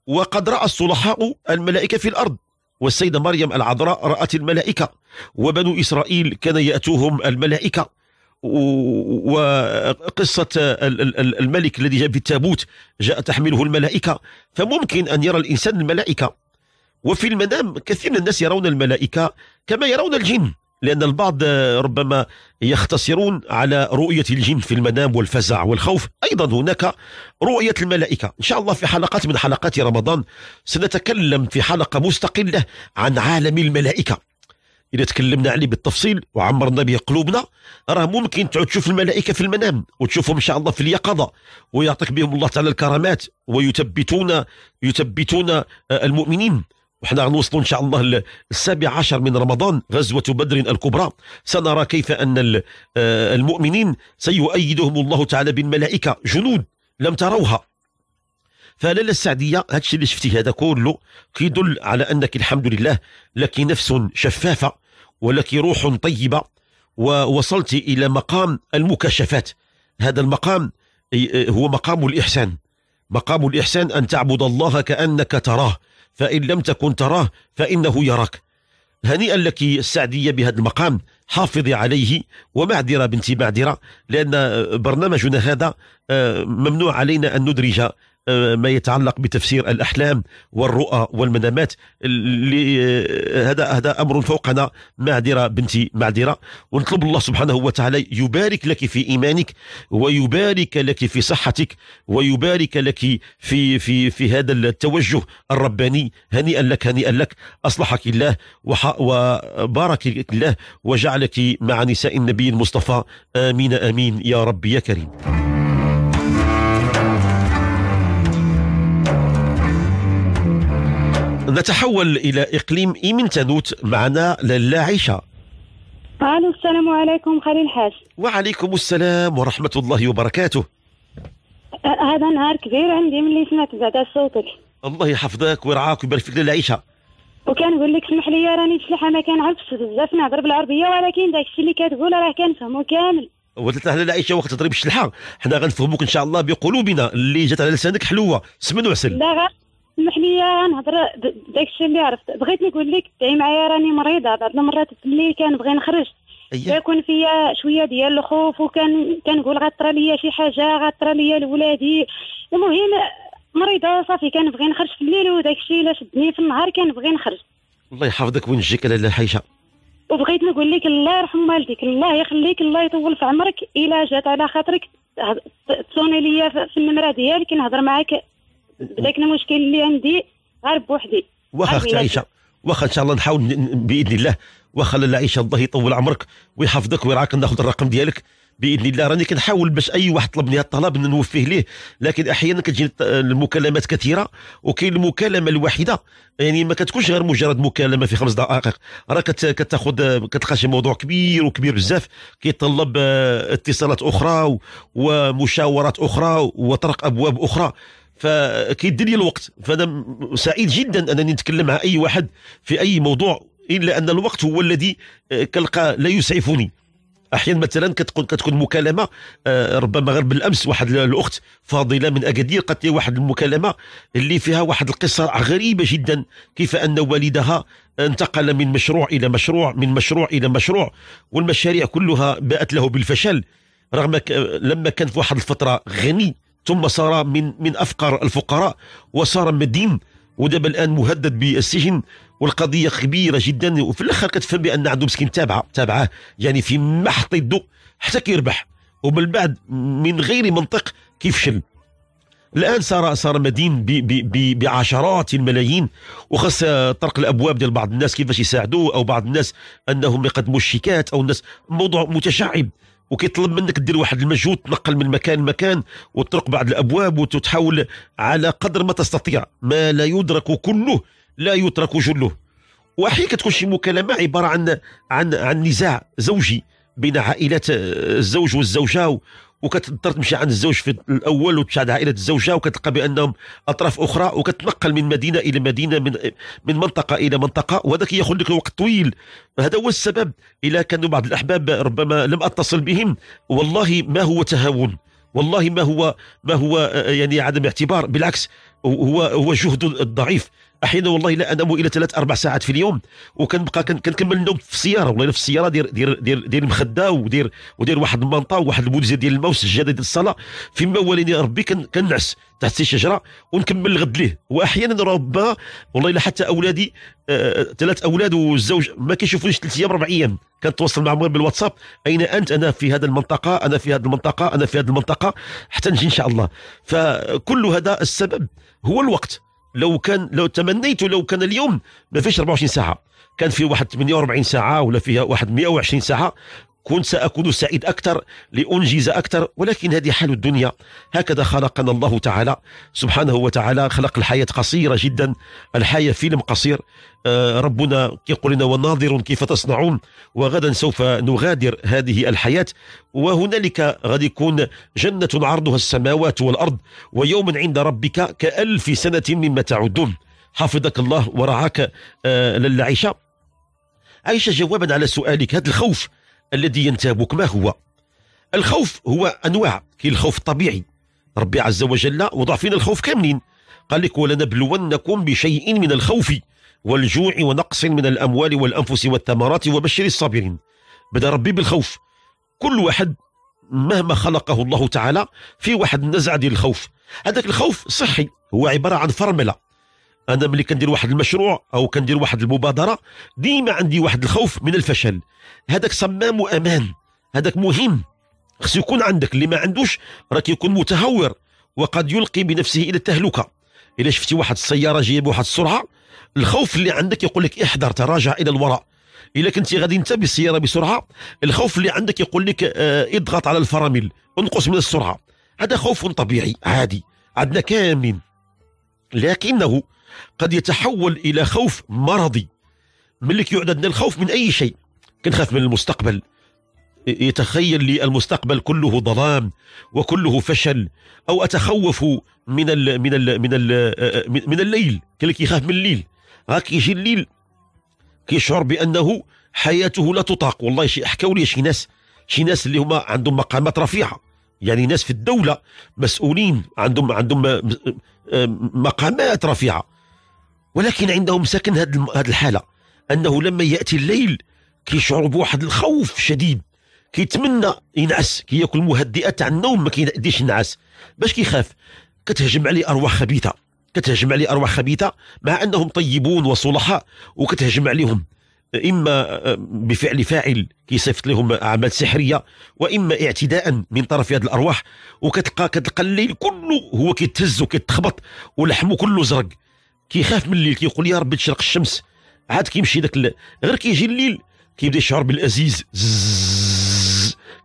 [SPEAKER 1] وقد رأى الصلحاء الملائكة في الأرض والسيدة مريم العذراء رأت الملائكة وبنو إسرائيل كان يأتوهم الملائكة وقصة الملك الذي جاء بالتابوت جاء تحمله الملائكة فممكن أن يرى الإنسان الملائكة وفي المنام كثير من الناس يرون الملائكة كما يرون الجن لأن البعض آه، ربما يختصرون على رؤية الجن في المنام والفزع والخوف أيضا هناك رؤية الملائكة إن شاء الله في حلقات من حلقات رمضان سنتكلم في حلقة مستقلة عن عالم الملائكة إذا تكلمنا عليه بالتفصيل وعمرنا به قلوبنا راه ممكن تعود تشوف الملائكة في المنام وتشوفهم إن شاء الله في اليقظة ويعطيك بهم الله تعالى الكرامات ويثبتون يثبتون آه، المؤمنين وحنا غنوصلوا ان شاء الله السابع عشر من رمضان غزوه بدر الكبرى سنرى كيف ان آه، المؤمنين سيؤيدهم الله تعالى بالملائكه جنود لم تروها فلالا السعديه هادشي اللي شفتي هذا كله كيدل على انك الحمد لله لك نفس شفافه ولك روح طيبه ووصلت الى مقام المكاشفات هذا المقام هو مقام الاحسان مقام الاحسان ان تعبد الله كانك تراه فإن لم تكن تراه فإنه يراك هنيئا لك السعدية بهذا المقام حافظي عليه ومعذرة بنتي معذرة لأن برنامجنا هذا آه، ممنوع علينا أن ندرج آه، ما يتعلق بتفسير الاحلام والرؤى والمنامات آه، هذا هذا امر فوقنا معذره بنتي معذره ونطلب الله سبحانه وتعالى يبارك لك في ايمانك ويبارك لك في صحتك ويبارك لك في في في هذا التوجه الرباني هنيئا لك هنيئا لك اصلحك الله وبارك الله وجعلك مع نساء النبي المصطفى امين امين يا ربي يا كريم نتحول إلى إقليم إيمن تنوت معنا لالا عيشة ألو السلام عليكم خليل الحاج وعليكم السلام ورحمة الله وبركاته
[SPEAKER 3] أه، هذا نهار كبير عندي ملي سمعت بعدا صوتك
[SPEAKER 1] الله يحفظك ويرعاك ويبارك فيك لالا عيشة
[SPEAKER 3] وكنقول لك سمح لي راني شليحة ما كنعرفش بزاف نهضر بالعربية ولكن داكشي اللي كتقول راه كنفهمو كامل
[SPEAKER 1] وثلاثة على العيشة وقت تضرب الشلحة حنا غنفهموك إن شاء الله بقلوبنا اللي جات على لسانك حلوة سمن وعسل
[SPEAKER 3] لا سمح لي نهضر بداك الشيء اللي عرفت بغيت نقول لك دعي معايا راني مريضه بعض المرات ملي كنبغي نخرج كيكون فيا شويه ديال الخوف وكان كنقول غطرى ليا شي حاجه غطرى ليا لولادي المهم مريضه صافي كنبغي نخرج في الليل وداك الشيء الا شدني في النهار كنبغي نخرج
[SPEAKER 1] الله يحفظك وينجيك لاله حيشه
[SPEAKER 3] وبغيت نقول لك الله يرحم والديك الله يخليك الله يطول في عمرك الا جات على خاطرك تصوني ليا في النمره ديالك نهضر معاك لكن المشكل اللي عندي غير بوحدي واخا اختي عائشه
[SPEAKER 1] واخا ان شاء الله نحاول باذن الله واخا لاله عائشه الله يطول عمرك ويحفظك ويرعاك ناخذ الرقم ديالك باذن الله راني كنحاول باش اي واحد طلبني هذا الطلب نوفيه ليه لكن احيانا كتجي المكالمات كثيره وكاين المكالمه الواحده يعني ما كتكونش غير مجرد مكالمه في خمس دقائق راه كتاخذ كتلقى شي موضوع كبير وكبير بزاف كيتطلب آه، اتصالات اخرى ومشاورات اخرى وطرق ابواب اخرى فكيدير لي الوقت فانا سعيد جدا انني نتكلم مع اي واحد في اي موضوع الا ان الوقت هو الذي آه، كنلقى لا يسعفني احيانا مثلا كتكون كتكون مكالمه آه، ربما غير بالامس واحد الاخت فاضله من اكادير قالت لي واحد المكالمه اللي فيها واحد القصه غريبه جدا كيف ان والدها انتقل من مشروع الى مشروع من مشروع الى مشروع والمشاريع كلها باءت له بالفشل رغم لما كان في واحد الفتره غني ثم صار من من افقر الفقراء وصار مدين ودابا الان مهدد بالسجن والقضيه كبيره جدا وفي الاخر كتفهم بان عنده مسكين تابعه تابعه يعني في محط الضوء حتى كيربح ومن بعد من غير منطق كيفشل الان صار صار مدين ب ب ب بعشرات الملايين وخاص طرق الابواب ديال بعض الناس كيفاش يساعدوه او بعض الناس انهم يقدموا الشيكات او الناس موضوع متشعب وكيطلب منك دير واحد المجهود تنقل من مكان لمكان وتطرق بعض الابواب وتحاول على قدر ما تستطيع ما لا يدرك كله لا يترك جله وحين كتكون شي مكالمه عباره عن عن عن نزاع زوجي بين عائلات الزوج والزوجه وكتضطر تمشي عند الزوج في الاول وتمشي عند عائله الزوجه وكتلقى بانهم اطراف اخرى وكتنقل من مدينه الى مدينه من من منطقه الى منطقه وهذا كياخذ لك وقت طويل هذا هو السبب الى كانوا بعض الاحباب ربما لم اتصل بهم والله ما هو تهاون والله ما هو ما هو آه، يعني عدم اعتبار بالعكس هو هو جهد ضعيف احيانا والله لا انام الى ثلاث اربع ساعات في اليوم وكنبقى كنكمل النوم في السياره والله في السياره دير دير دير دير مخده ودير ودير واحد المانطا وواحد الموزه ديال الماء وسجاده ديال الصلاه فيما واليني ربي كنعس تحت الشجره ونكمل الغد ليه واحيانا ربما والله الا حتى اولادي آه، ثلاث آه اولاد والزوج ما كيشوفونيش ثلاث ايام اربع ايام كنتواصل معهم غير بالواتساب اين انت انا في هذه المنطقه انا في هذه المنطقه انا في هذه المنطقه حتى نجي ان شاء الله فكل هذا السبب هو الوقت لو كان لو تمنيت لو كان اليوم ما فيش 24 ساعه كان في واحد 48 ساعه ولا فيها واحد 120 ساعه كنت سأكون سعيد أكثر لأنجز أكثر ولكن هذه حال الدنيا هكذا خلقنا الله تعالى سبحانه وتعالى خلق الحياة قصيرة جدا الحياة فيلم قصير آه، ربنا يقول لنا وناظر كيف تصنعون وغدا سوف نغادر هذه الحياة وهنالك غادي يكون جنة عرضها السماوات والأرض ويوم عند ربك كألف سنة مما تعدون حفظك الله ورعاك آه، للعيشة عائشة جوابا على سؤالك هذا الخوف الذي ينتابك ما هو الخوف هو انواع كاين الخوف الطبيعي ربي عز وجل وضع فينا الخوف كاملين قال لك ولنبلونكم بشيء من الخوف والجوع ونقص من الاموال والانفس والثمرات وبشر الصابرين بدا ربي بالخوف كل واحد مهما خلقه الله تعالى في واحد النزعه ديال الخوف هذاك الخوف صحي هو عباره عن فرمله انا ملي كندير واحد المشروع او كندير واحد المبادره ديما عندي واحد الخوف من الفشل هذاك صمام وامان هذاك مهم خصو يكون عندك اللي ما عندوش راه كيكون متهور وقد يلقي بنفسه الى التهلكه الا شفتي واحد السياره جايه بواحد السرعه الخوف اللي عندك يقول لك احذر تراجع الى الوراء الا كنتي غادي انت بالسياره بسرعه الخوف اللي عندك يقول لك اه اضغط على الفرامل انقص من السرعه هذا خوف طبيعي عادي عندنا كاملين لكنه قد يتحول الى خوف مرضي ملك يعد الخوف من اي شيء كنخاف من المستقبل يتخيل لي المستقبل كله ظلام وكله فشل او اتخوف من الـ من الـ من الـ من الليل كل كيخاف من الليل هاك يجي الليل كيشعر بانه حياته لا تطاق والله شي حكاوا لي شي ناس شي ناس اللي هما عندهم مقامات رفيعه يعني ناس في الدوله مسؤولين عندهم عندهم آه، مقامات رفيعه ولكن عندهم سكن هذه الحاله انه لما ياتي الليل كيشعر بواحد الخوف شديد كيتمنى ينعس كياكل مهدئات تاع النوم ما كيديش النعاس باش كيخاف كتهجم عليه ارواح خبيثه كتهجم عليه ارواح خبيثه مع انهم طيبون وصلحاء وكتهجم عليهم اما آه، بفعل فاعل كيصيفط لهم اعمال سحريه واما اعتداء من طرف هذه الارواح وكتلقى كتلقى الليل كله هو كيتهز وكيتخبط ولحمه كله زرق كيخاف من الليل كيقول يا ربي تشرق الشمس عاد كيمشي داك غير كيجي الليل كيبدا يشعر بالازيز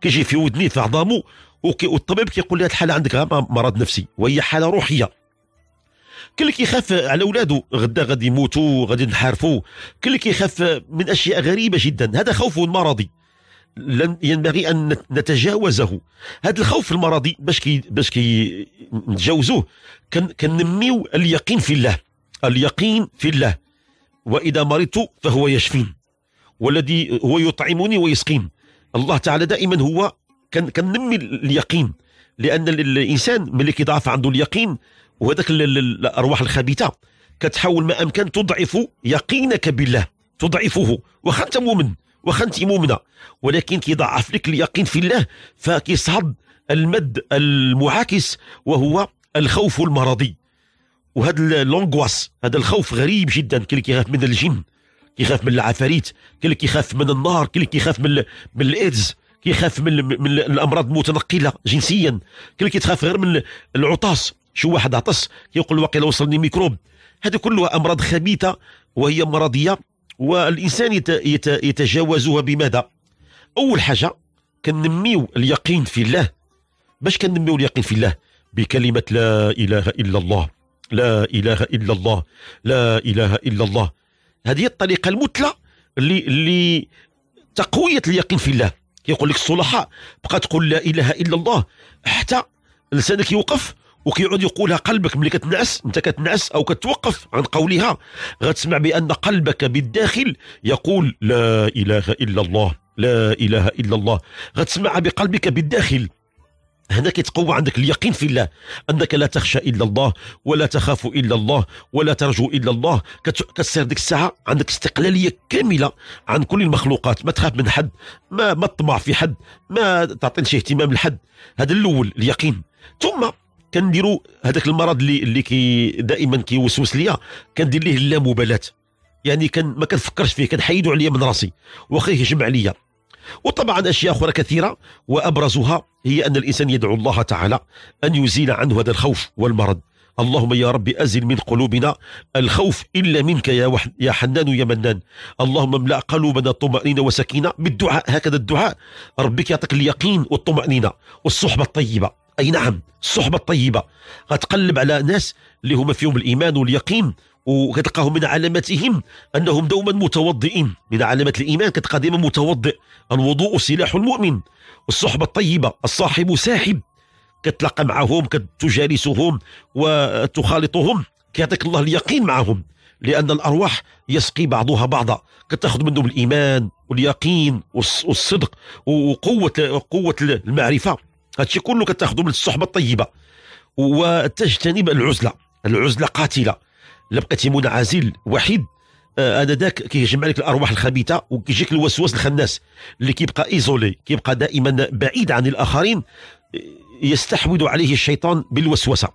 [SPEAKER 1] كيجي في ودنيه في وكي والطبيب كيقول لي هذه الحاله عندك مرض نفسي وهي حاله روحيه كل اللي كيخاف على اولاده غدا غادي يموتوا غادي نحارفوا كل اللي كيخاف من اشياء غريبه جدا هذا خوف مرضي لن ينبغي ان نتجاوزه هذا الخوف المرضي باش كي باش كي نتجاوزوه كنميو اليقين في الله اليقين في الله وإذا مرضت فهو يشفين والذي هو يطعمني ويسقين الله تعالى دائما هو كان كنمي اليقين لأن الإنسان ملي كيضعف عنده اليقين وهذاك الأرواح الخبيثة كتحاول ما أمكن تضعف يقينك بالله تضعفه واخا أنت مؤمن واخا أنت مؤمنة ولكن كيضعف لك اليقين في الله فكيصعد المد المعاكس وهو الخوف المرضي وهذا لونغواس هذا الخوف غريب جدا كل اللي كيخاف من الجن كيخاف من العفاريت كل اللي كيخاف من النار كل اللي كيخاف من من الايدز كيخاف من من الامراض المتنقله جنسيا كل اللي كيتخاف غير من العطاس شو واحد عطس كيقول واقيلا وصلني ميكروب هذه كلها امراض خبيثه وهي مرضيه والانسان يتجاوزها بماذا اول حاجه كنميو اليقين في الله باش كنميو اليقين في الله بكلمه لا اله الا الله لا اله الا الله لا اله الا الله هذه الطريقه المثلى اللي تقويه اليقين في الله كيقول لك الصلحاء بقى تقول لا اله الا الله حتى لسانك يوقف وكيعود يقولها قلبك ملي كتنعس انت كتنعس او كتوقف عن قولها غتسمع بان قلبك بالداخل يقول لا اله الا الله لا اله الا الله غتسمعها بقلبك بالداخل هنا كيتقوى عندك اليقين في الله انك لا تخشى الا الله ولا تخاف الا الله ولا ترجو الا الله كتصير ديك الساعه عندك استقلاليه كامله عن كل المخلوقات ما تخاف من حد ما ما تطمع في حد ما تعطي شي اهتمام لحد هذا الاول اليقين ثم كنديروا هذاك المرض اللي اللي كي دائما كيوسوس ليا كندير ليه اللامبالاه يعني كان ما كنفكرش فيه كنحيدو عليا من راسي واخا يجمع عليا وطبعا أشياء أخرى كثيرة وأبرزها هي أن الإنسان يدعو الله تعالى أن يزيل عنه هذا الخوف والمرض اللهم يا رب أزل من قلوبنا الخوف إلا منك يا, وح... يا حنان يا منان اللهم املأ قلوبنا طمأنينة وسكينة بالدعاء هكذا الدعاء ربك يعطيك اليقين والطمأنينة والصحبة الطيبة أي نعم الصحبة الطيبة غتقلب على ناس اللي هما فيهم الإيمان واليقين وكتلقاهم من علاماتهم انهم دوما متوضئين من علامات الايمان كتلقى دائما متوضئ الوضوء سلاح المؤمن والصحبه الطيبه الصاحب ساحب كتلاقى معهم كتجالسهم وتخالطهم كيعطيك الله اليقين معهم لان الارواح يسقي بعضها بعضا كتاخذ منهم الايمان واليقين والصدق وقوه قوه المعرفه هادشي كله كتاخذه من الصحبه الطيبه وتجتنب العزله العزله قاتله لبقيتي بقيتي منعزل وحيد آه، ذاك كيهجم عليك الارواح الخبيثه وكيجيك الوسواس الخناس اللي كيبقى ايزولي كيبقى دائما بعيد عن الاخرين آه، يستحوذ عليه الشيطان بالوسوسه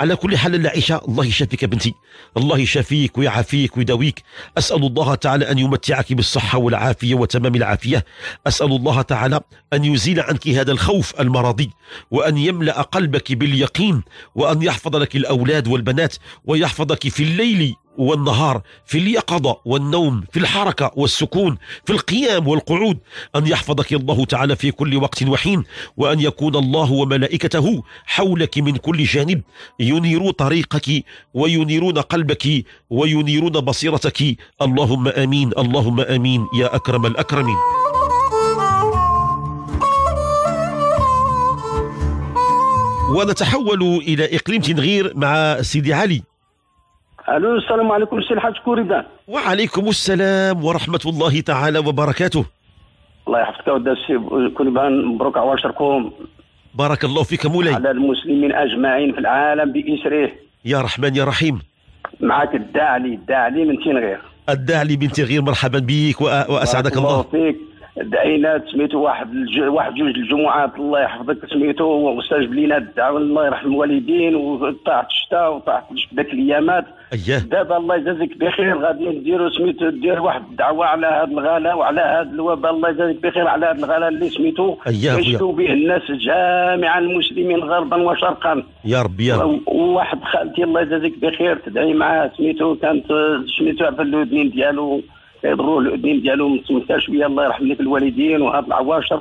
[SPEAKER 1] على كل حال العيشة الله يشافيك بنتي الله يشافيك ويعافيك ويداويك أسأل الله تعالى أن يمتعك بالصحة والعافية وتمام العافية أسأل الله تعالى أن يزيل عنك هذا الخوف المرضي وأن يملأ قلبك باليقين وأن يحفظ لك الأولاد والبنات ويحفظك في الليل والنهار في اليقظة والنوم في الحركة والسكون في القيام والقعود أن يحفظك الله تعالى في كل وقت وحين وأن يكون الله وملائكته حولك من كل جانب ينيروا طريقك وينيرون قلبك وينيرون بصيرتك اللهم آمين اللهم آمين يا أكرم الأكرمين ونتحول إلى إقليم تنغير مع سيدي علي الو السلام عليكم سي الحاج كوريدان وعليكم السلام ورحمه الله تعالى وبركاته الله يحفظك ودي السي
[SPEAKER 5] كوريدان مبروك عواشركم بارك الله فيك مولاي على المسلمين اجمعين في العالم باسره يا رحمن يا رحيم معك الداعلي الداعلي من تين غير
[SPEAKER 1] الداعلي بنت غير مرحبا بك واسعدك الله, الله
[SPEAKER 5] فيك دعينا سميتو واحد الج... واحد جوج الجمعات الله يحفظك سميتو واستجب لينا الدعوه الله يرحم الوالدين وطاعت الشتاء وطاعت ذاك الايامات أيه. دابا الله يجازيك بخير غادي نديرو سميتو دير واحد الدعوه على هذا الغلاء وعلى هذا الوباء الله يجازيك بخير على هذا الغلاء اللي سميتو أيه به الناس جامعا المسلمين غربا وشرقا
[SPEAKER 1] يا ربي يا ربي
[SPEAKER 5] وواحد خالتي الله يجازيك بخير تدعي معاه سميتو كانت سميتو عبد الودنين ديالو كيضروه الاذنين ديالهم متمتع شويه الله يرحم لك الوالدين وهاد العواشر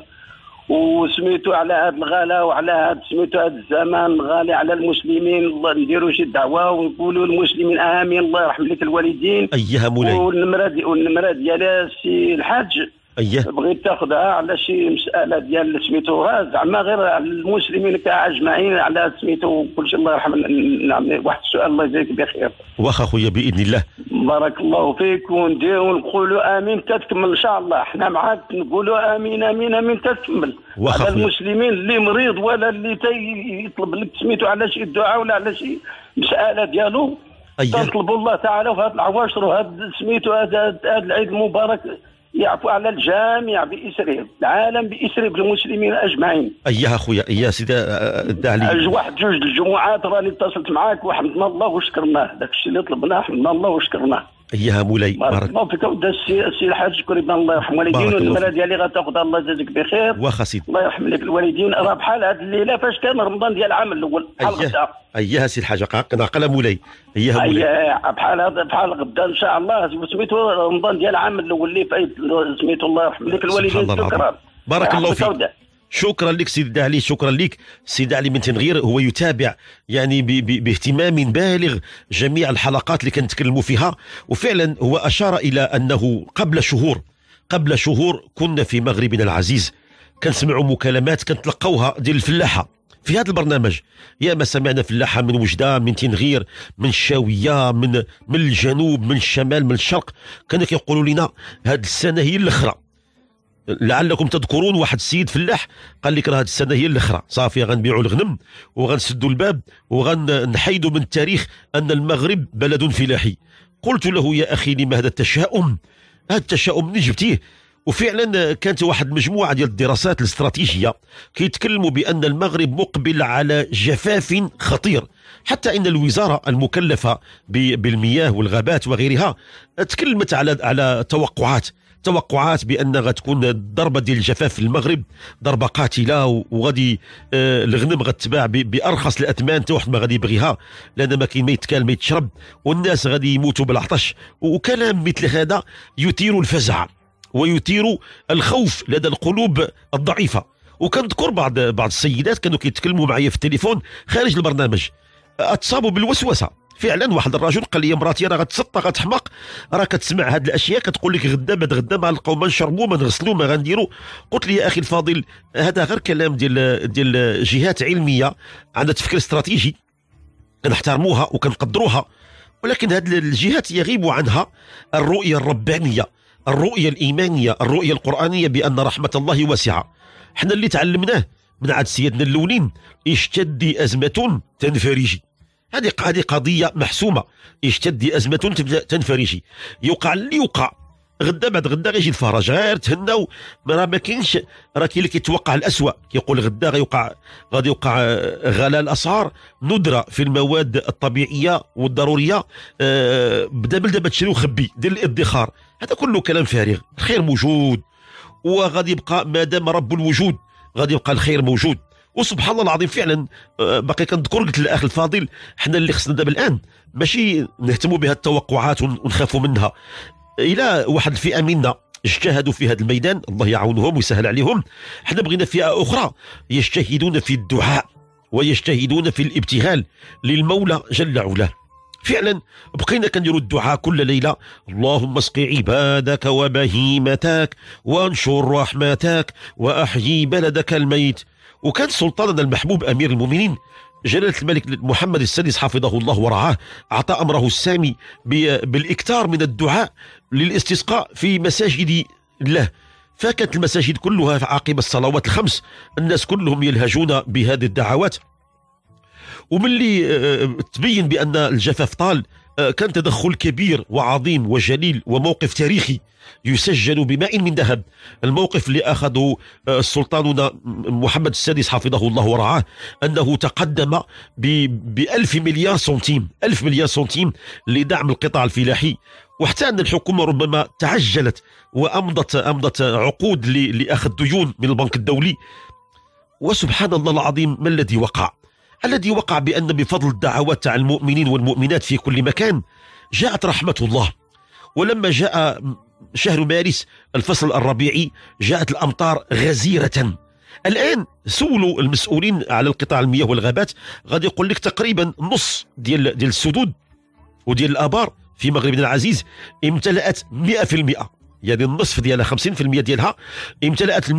[SPEAKER 5] وسميتو على هاد الغلا وعلى هاد سميتو هاد الزمان الغالي على المسلمين الله نديروا شي دعوه ونقولوا المسلمين امين الله يرحم لك الوالدين ايها مولاي والنمره والنمره ديالها سي الحاج ايه بغيت تاخذها على شي مساله ديال سميتو زعما غير على المسلمين اجمعين على سميتو كل شيء الله يرحم نعم واحد السؤال الله يجزيك بخير
[SPEAKER 1] واخا خويا باذن الله
[SPEAKER 5] بارك الله فيك ونديرو ونقولوا امين تتكمل ان شاء الله احنا معاك نقولوا امين امين امين تتكمل واخا على المسلمين اللي مريض ولا اللي يطلب لك سميتو على شي دعاء ولا على شي مساله ديالو أيه. تطلبوا الله تعالى في العواشر وهذا سميتو هذا العيد المبارك يعفو على الجامع باسره، العالم باسره بالمسلمين اجمعين.
[SPEAKER 1] ايها اخويا ايها سيدي آه، آه، الدعلي واحد
[SPEAKER 5] جوج الجمعات راني اتصلت معاك وحمدنا الله وشكرناه، داك الشيء اللي طلبناه حمدنا الله وشكرناه.
[SPEAKER 1] ايها مولاي بارك
[SPEAKER 5] الله فيك السي السي الحاج كريم الله يرحم والدين والمرا ديالي غتاخذها الله يجازيك بخير واخا سيدي الله يرحم لك الوالدين راه بحال هذه الليله فاش كان رمضان ديال العام الاول بحال غدا
[SPEAKER 1] ايها سي الحاج ناقل مولاي ايها مولاي
[SPEAKER 5] بحال هذا بحال غدا ان شاء الله سميتو رمضان ديال العام الاول اللي فايت سميتو الله يرحم لك الوالدين شكرا بارك الله فيك
[SPEAKER 1] شكرا لك سيد علي شكرا لك سيد علي بن تنغير هو يتابع يعني باهتمام بالغ جميع الحلقات اللي كنتكلموا فيها وفعلا هو اشار الى انه قبل شهور قبل شهور كنا في مغربنا العزيز كنسمعوا مكالمات كنتلقوها ديال الفلاحه في هذا البرنامج يا ما سمعنا فلاحة من وجدة من تنغير من الشاوية من من الجنوب من الشمال من الشرق كانوا كيقولوا لنا هذه السنة هي الأخرى لعلكم تذكرون واحد السيد فلاح قال لك راه هذه السنه هي الاخرى صافي غنبيعوا الغنم وغنسدوا الباب وغنحيدوا من التاريخ ان المغرب بلد فلاحي قلت له يا اخي لما هذا التشاؤم هذا التشاؤم منين جبتيه وفعلا كانت واحد المجموعه ديال الدراسات الاستراتيجيه كيتكلموا بان المغرب مقبل على جفاف خطير حتى ان الوزاره المكلفه بالمياه والغابات وغيرها تكلمت على على توقعات توقعات بان غتكون الضربه ديال الجفاف في المغرب ضربه قاتله وغادي آه، الغنم غتباع بارخص الاثمان حتى واحد ما غادي يبغيها لان ما كاين ما يتكال ما يتشرب والناس غادي يموتوا بالعطش وكلام مثل هذا يثير الفزع ويثير الخوف لدى القلوب الضعيفه وكنذكر بعض بعض السيدات كانوا كيتكلموا معايا في التليفون خارج البرنامج اتصابوا بالوسوسه فعلا واحد الرجل قال لي مراتي راه غتسطى غتحمق راه كتسمع هاد الاشياء كتقول لك غدا بعد غدا ما نلقاو ما نشربوا ما نغسلوا ما غنديروا قلت لي يا اخي الفاضل هذا غير كلام ديال ديال جهات علميه عندها تفكير استراتيجي كنحترموها وكنقدروها ولكن هاد الجهات يغيب عنها الرؤيه الربانيه الرؤيه الايمانيه الرؤيه القرانيه بان رحمه الله واسعه حنا اللي تعلمناه من عاد سيدنا الاولين اشتد ازمه تنفرجي هذه هذه قضيه محسومه اشتد ازمه تنفرجي يوقع اللي يوقع غدا بعد غدا غيجي الفرج غير تهناو راه ما كاينش راه كاين اللي كيتوقع الاسوء كيقول غدا غيوقع غادي يوقع آه، غلاء الاسعار ندره في المواد الطبيعيه والضروريه أه بدا بل دابا تشري وخبي دير الادخار هذا كله كلام فارغ الخير موجود وغادي يبقى ما دام رب الوجود غادي يبقى الخير موجود وسبحان الله العظيم فعلا آه، باقي كنذكر قلت للاخ الفاضل حنا اللي خصنا دابا الان ماشي نهتموا بها التوقعات ونخافوا منها الى واحد الفئه منا اجتهدوا في هذا الميدان الله يعاونهم ويسهل عليهم حنا بغينا فئه اخرى يجتهدون في الدعاء ويجتهدون في الابتهال للمولى جل علاه فعلا بقينا كنديروا الدعاء كل ليله اللهم اسق عبادك وبهيمتك وانشر رحمتك واحيي بلدك الميت وكان سلطاننا المحبوب أمير المؤمنين جلالة الملك محمد السادس حفظه الله ورعاه أعطى أمره السامي بالإكثار من الدعاء للاستسقاء في مساجد الله فكانت المساجد كلها عقب الصلوات الخمس الناس كلهم يلهجون بهذه الدعوات وملي آه، آه، تبين بأن الجفاف طال آه، كان تدخل كبير وعظيم وجليل وموقف تاريخي يسجل بماء من ذهب الموقف اللي أخذه السلطان آه، محمد السادس حفظه الله ورعاه أنه تقدم بألف مليار سنتيم ألف مليار سنتيم لدعم القطاع الفلاحي وحتى ان الحكومه ربما تعجلت وامضت امضت عقود لاخذ ديون من البنك الدولي وسبحان الله العظيم ما الذي وقع؟ الذي وقع بأن بفضل الدعوات تاع المؤمنين والمؤمنات في كل مكان جاءت رحمة الله ولما جاء شهر مارس الفصل الربيعي جاءت الأمطار غزيرة الآن سولوا المسؤولين على القطاع المياه والغابات غادي يقول لك تقريبا نص ديال ديال السدود وديال الآبار في مغربنا العزيز امتلأت 100% يعني النصف ديالها 50% ديالها امتلأت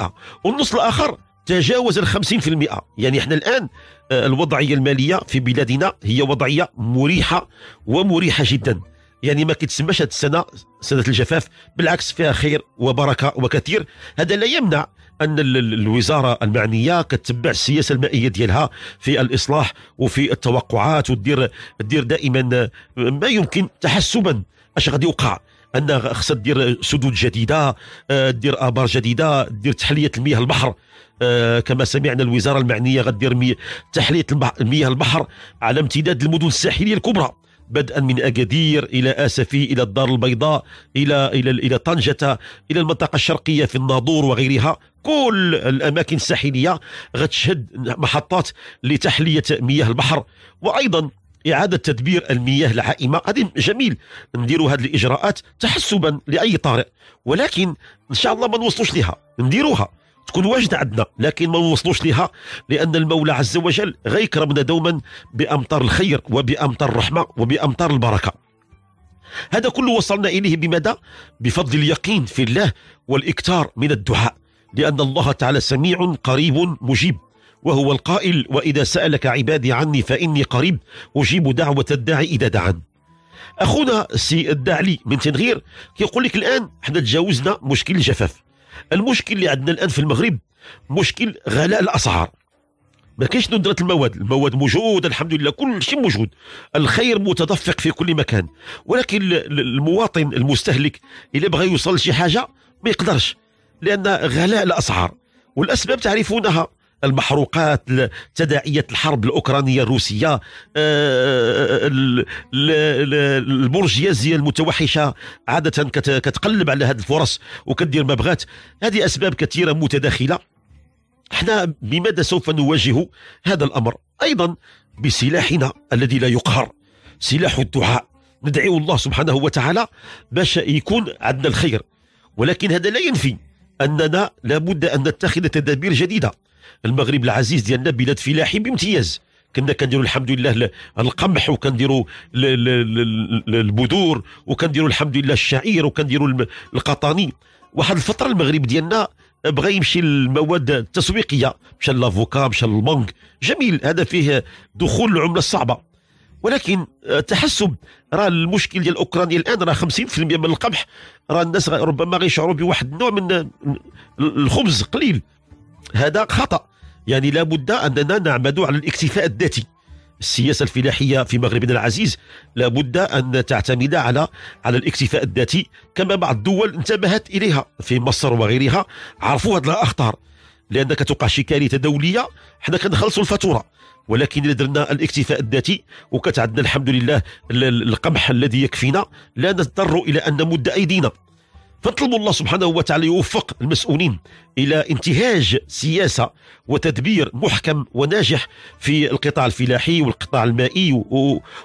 [SPEAKER 1] 100% والنص الآخر تجاوز ال 50% يعني احنا الان آه، الوضعيه الماليه في بلادنا هي وضعيه مريحه ومريحه جدا يعني ما كتسماش هذه السنه سنه الجفاف بالعكس فيها خير وبركه وكثير هذا لا يمنع ان الوزاره المعنيه كتبع السياسه المائيه ديالها في الاصلاح وفي التوقعات وتدير دير دائما آه، ما يمكن تحسبا اش غادي يوقع انها خصها دير سدود جديده آه، دير ابار جديده دير تحليه المياه البحر آه، كما سمعنا الوزاره المعنيه غدير تحليه مياه البحر على امتداد المدن الساحليه الكبرى بدءا من اكادير الى اسفي الى الدار البيضاء الى الى الى طنجه الى المنطقه الشرقيه في الناظور وغيرها كل الاماكن الساحليه غتشهد محطات لتحليه مياه البحر وايضا اعاده تدبير المياه العائمه هذه جميل نديروا هذه الاجراءات تحسبا لاي طارئ ولكن ان شاء الله ما نوصلوش لها نديروها تكون واجده عندنا لكن ما نوصلوش لها لان المولى عز وجل غيكرمنا دوما بامطار الخير وبامطار الرحمه وبامطار البركه هذا كله وصلنا إليه بماذا؟ بفضل اليقين في الله والإكثار من الدعاء لأن الله تعالى سميع قريب مجيب وهو القائل واذا سالك عبادي عني فاني قريب اجيب دعوه الداعي اذا دعان اخونا السي الداعلي من تنغير كيقول لك الان حنا تجاوزنا مشكل الجفاف المشكل اللي عندنا الان في المغرب مشكل غلاء الاسعار ما كاينش ندرة المواد المواد موجودة الحمد لله كل شيء موجود الخير متدفق في كل مكان ولكن المواطن المستهلك إذا بغى يوصل لشي حاجة ما يقدرش لأن غلاء الأسعار والأسباب تعرفونها المحروقات تداعيات الحرب الاوكرانيه الروسيه آه، آه، البرجيازيه المتوحشه عاده كتقلب على هذه الفرص وكدير ما بغات هذه اسباب كثيره متداخله احنا بماذا سوف نواجه هذا الامر ايضا بسلاحنا الذي لا يقهر سلاح الدعاء ندعو الله سبحانه وتعالى باش يكون عندنا الخير ولكن هذا لا ينفي اننا لابد ان نتخذ تدابير جديده المغرب العزيز ديالنا بلاد فلاحي بامتياز كنا كنديروا الحمد لله القمح وكنديروا البذور وكنديروا الحمد لله الشعير وكنديروا القطاني واحد الفتره المغرب ديالنا بغى يمشي للمواد التسويقيه مشى لافوكا مشى للمانغ جميل هذا فيه دخول العمله الصعبه ولكن آه، تحسب راه المشكل ديال اوكرانيا الان راه 50% من القمح راه الناس ربما غيشعروا بواحد النوع من آه، الخبز قليل هذا خطأ يعني لابد أننا نعمد على الاكتفاء الذاتي السياسة الفلاحية في مغربنا العزيز لابد أن تعتمد على على الاكتفاء الذاتي كما بعض الدول انتبهت إليها في مصر وغيرها عرفوا هذه الأخطار لأنك توقع شي كارثة دولية حنا كنخلصوا الفاتورة ولكن إذا درنا الاكتفاء الذاتي وكانت عندنا الحمد لله القمح الذي يكفينا لا نضطر إلى أن نمد أيدينا فنطلبوا الله سبحانه وتعالى يوفق المسؤولين الى انتهاج سياسه وتدبير محكم وناجح في القطاع الفلاحي والقطاع المائي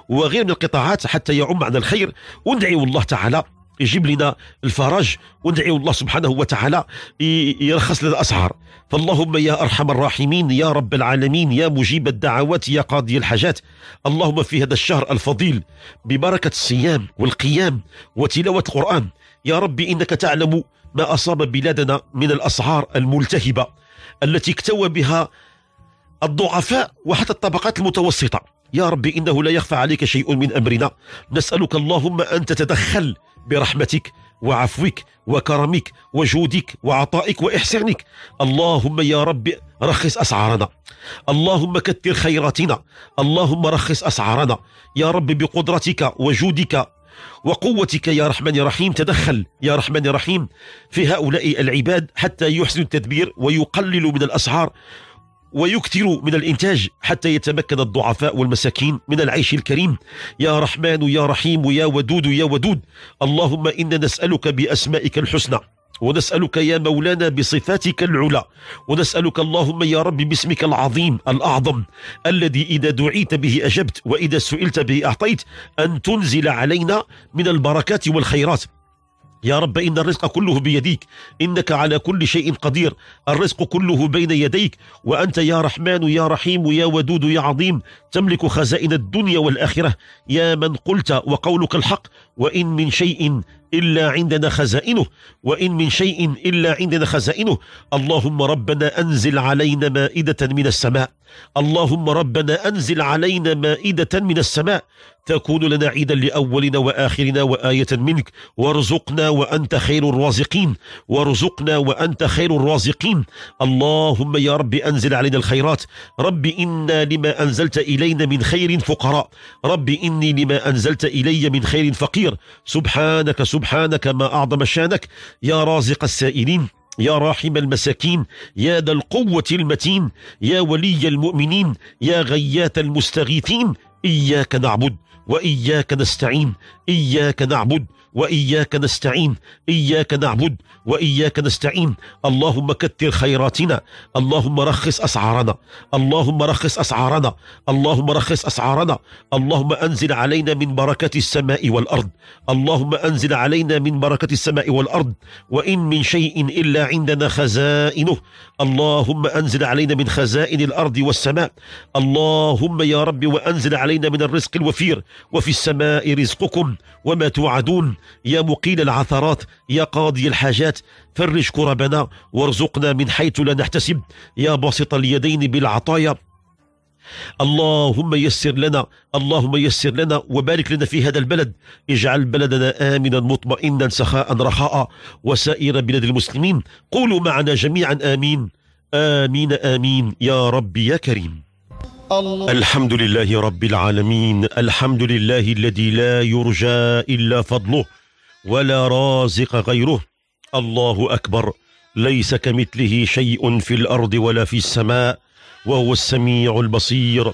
[SPEAKER 1] وغير من القطاعات حتى يعم عن الخير وندعي الله تعالى يجيب لنا الفرج وندعي الله سبحانه وتعالى يرخص لنا الاسعار فاللهم يا ارحم الراحمين يا رب العالمين يا مجيب الدعوات يا قاضي الحاجات اللهم في هذا الشهر الفضيل ببركه الصيام والقيام وتلاوه القران يا رب إنك تعلم ما أصاب بلادنا من الأسعار الملتهبة التي اكتوى بها الضعفاء وحتى الطبقات المتوسطة يا رب إنه لا يخفى عليك شيء من أمرنا نسألك اللهم أن تتدخل برحمتك وعفوك وكرمك وجودك وعطائك وإحسانك اللهم يا رب رخص أسعارنا اللهم كثر خيراتنا اللهم رخص أسعارنا يا رب بقدرتك وجودك وقوتك يا رحمن الرحيم تدخل يا رحمن الرحيم في هؤلاء العباد حتى يحسن التدبير ويقلل من الأسعار ويكثر من الإنتاج حتى يتمكن الضعفاء والمساكين من العيش الكريم يا رحمن يا رحيم يا ودود يا ودود اللهم إنا نسألك بأسمائك الحسنى ونسألك يا مولانا بصفاتك العلى ونسألك اللهم يا رب باسمك العظيم الأعظم الذي إذا دعيت به أجبت وإذا سئلت به أعطيت أن تنزل علينا من البركات والخيرات يا رب إن الرزق كله بيديك إنك على كل شيء قدير الرزق كله بين يديك وأنت يا رحمن يا رحيم يا ودود يا عظيم تملك خزائن الدنيا والآخرة يا من قلت وقولك الحق وإن من شيء إلا عندنا خزائنه وإن من شيء إلا عندنا خزائنه اللهم ربنا أنزل علينا مائدة من السماء اللهم ربنا أنزل علينا مائدة من السماء تكون لنا عيدا لأولنا وآخرنا وآية منك وارزقنا وأنت خير الرازقين وارزقنا وأنت خير الرازقين اللهم يا رب أنزل علينا الخيرات رب إنا لما أنزلت إلينا من خير فقراء رب إني لما أنزلت إلي من خير فقير كثير سبحانك سبحانك ما أعظم شانك يا رازق السائلين يا راحم المساكين يا ذا القوة المتين يا ولي المؤمنين يا غيات المستغيثين إياك نعبد وإياك نستعين إياك نعبد وإياك نستعين إياك نعبد وإياك نستعين اللهم كثر خيراتنا اللهم رخص أسعارنا اللهم رخص أسعارنا اللهم رخص أسعارنا اللهم أنزل علينا من بركة السماء والأرض اللهم أنزل علينا من بركة السماء والأرض وإن من شيء إلا عندنا خزائنه اللهم أنزل علينا من خزائن الأرض والسماء اللهم يا رب وأنزل علينا من الرزق الوفير وفي السماء رزقكم وما توعدون يا مقيل العثرات يا قاضي الحاجات فرج كربنا وارزقنا من حيث لا نحتسب يا باسط اليدين بالعطايا اللهم يسر لنا اللهم يسر لنا وبارك لنا في هذا البلد اجعل بلدنا آمنا مطمئنا سخاء رخاء وسائر بلاد المسلمين قولوا معنا جميعا آمين آمين آمين يا رب يا كريم الحمد لله رب العالمين الحمد لله الذي لا يرجى إلا فضله ولا رازق غيره الله أكبر ليس كمثله شيء في الأرض ولا في السماء وهو السميع البصير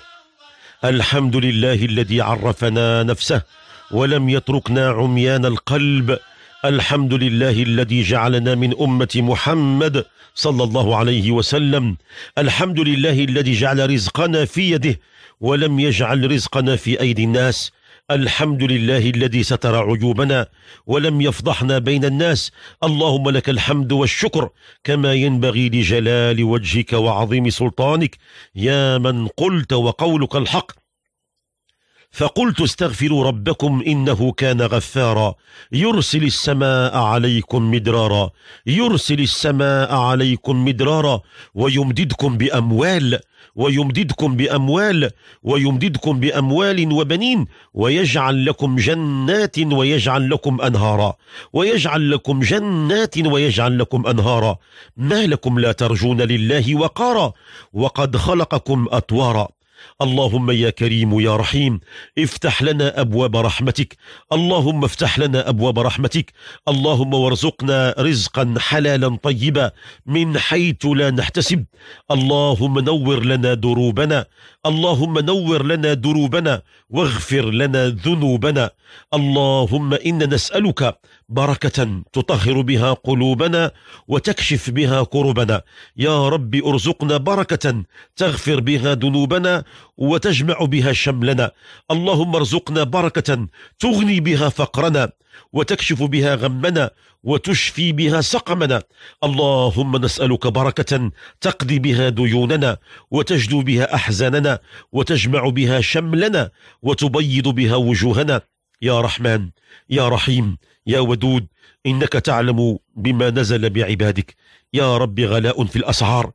[SPEAKER 1] الحمد لله الذي عرفنا نفسه ولم يتركنا عميان القلب الحمد لله الذي جعلنا من أمة محمد صلى الله عليه وسلم الحمد لله الذي جعل رزقنا في يده ولم يجعل رزقنا في أيدي الناس الحمد لله الذي ستر عيوبنا ولم يفضحنا بين الناس اللهم لك الحمد والشكر كما ينبغي لجلال وجهك وعظيم سلطانك يا من قلت وقولك الحق فقلت استغفروا ربكم إنه كان غفارا يرسل السماء عليكم مدرارا يرسل السماء عليكم مدرارا ويمددكم بأموال ويمددكم بأموال ويمددكم بأموال وبنين ويجعل لكم جنات ويجعل لكم أنهارا ويجعل لكم جنات ويجعل لكم أنهارا ما لكم لا ترجون لله وقارا وقد خلقكم أطوارا اللهم يا كريم يا رحيم افتح لنا أبواب رحمتك اللهم افتح لنا أبواب رحمتك اللهم وارزقنا رزقا حلالا طيبا من حيث لا نحتسب اللهم نور لنا دروبنا اللهم نور لنا دروبنا واغفر لنا ذنوبنا اللهم إنا نسألك بركة تطهر بها قلوبنا وتكشف بها كربنا يا رب ارزقنا بركة تغفر بها ذنوبنا وتجمع بها شملنا اللهم ارزقنا بركة تغني بها فقرنا وتكشف بها غمنا وتشفي بها سقمنا اللهم نسألك بركة تقضي بها ديوننا وتجدو بها أحزاننا وتجمع بها شملنا وتبيض بها وجوهنا يا رحمن يا رحيم يا ودود إنك تعلم بما نزل بعبادك يا رب غلاء في الأسعار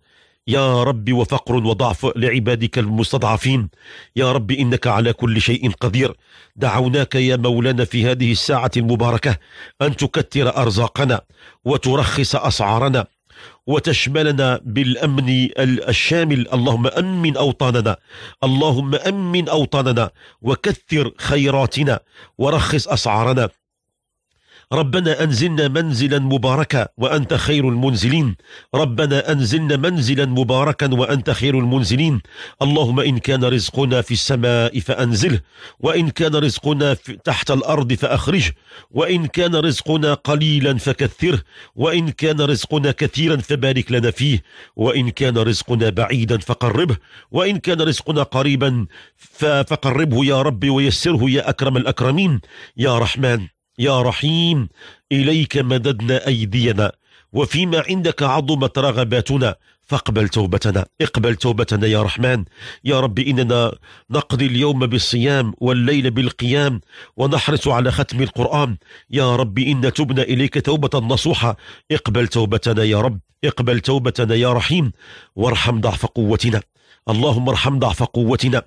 [SPEAKER 1] يا رب وفقر وضعف لعبادك المستضعفين يا رب إنك على كل شيء قدير دعوناك يا مولانا في هذه الساعة المباركة أن تكتر أرزاقنا وترخص أسعارنا وتشملنا بالأمن الشامل اللهم أمن أوطاننا اللهم أمن أوطاننا وكثر خيراتنا ورخص أسعارنا ربنا أنزلنا منزلا مباركا وأنت خير المنزلين ربنا أنزلنا منزلا مباركا وأنت خير المنزلين اللهم إن كان رزقنا في السماء فأنزله وإن كان رزقنا تحت الأرض فأخرجه وإن كان رزقنا قليلا فكثره وإن كان رزقنا كثيرا فبارك لنا فيه وإن كان رزقنا بعيدا فقربه وإن كان رزقنا قريبا فقربه يا رب ويسره يا أكرم الأكرمين يا رحمن يا رحيم إليك مددنا أيدينا وفيما عندك عظمت رغباتنا فاقبل توبتنا اقبل توبتنا يا رحمن يا رب إننا نقضي اليوم بالصيام والليل بالقيام ونحرص على ختم القرآن يا رب إن تبنا إليك توبة نصوحة اقبل توبتنا يا رب اقبل توبتنا يا رحيم وارحم ضعف قوتنا اللهم ارحم ضعف قوتنا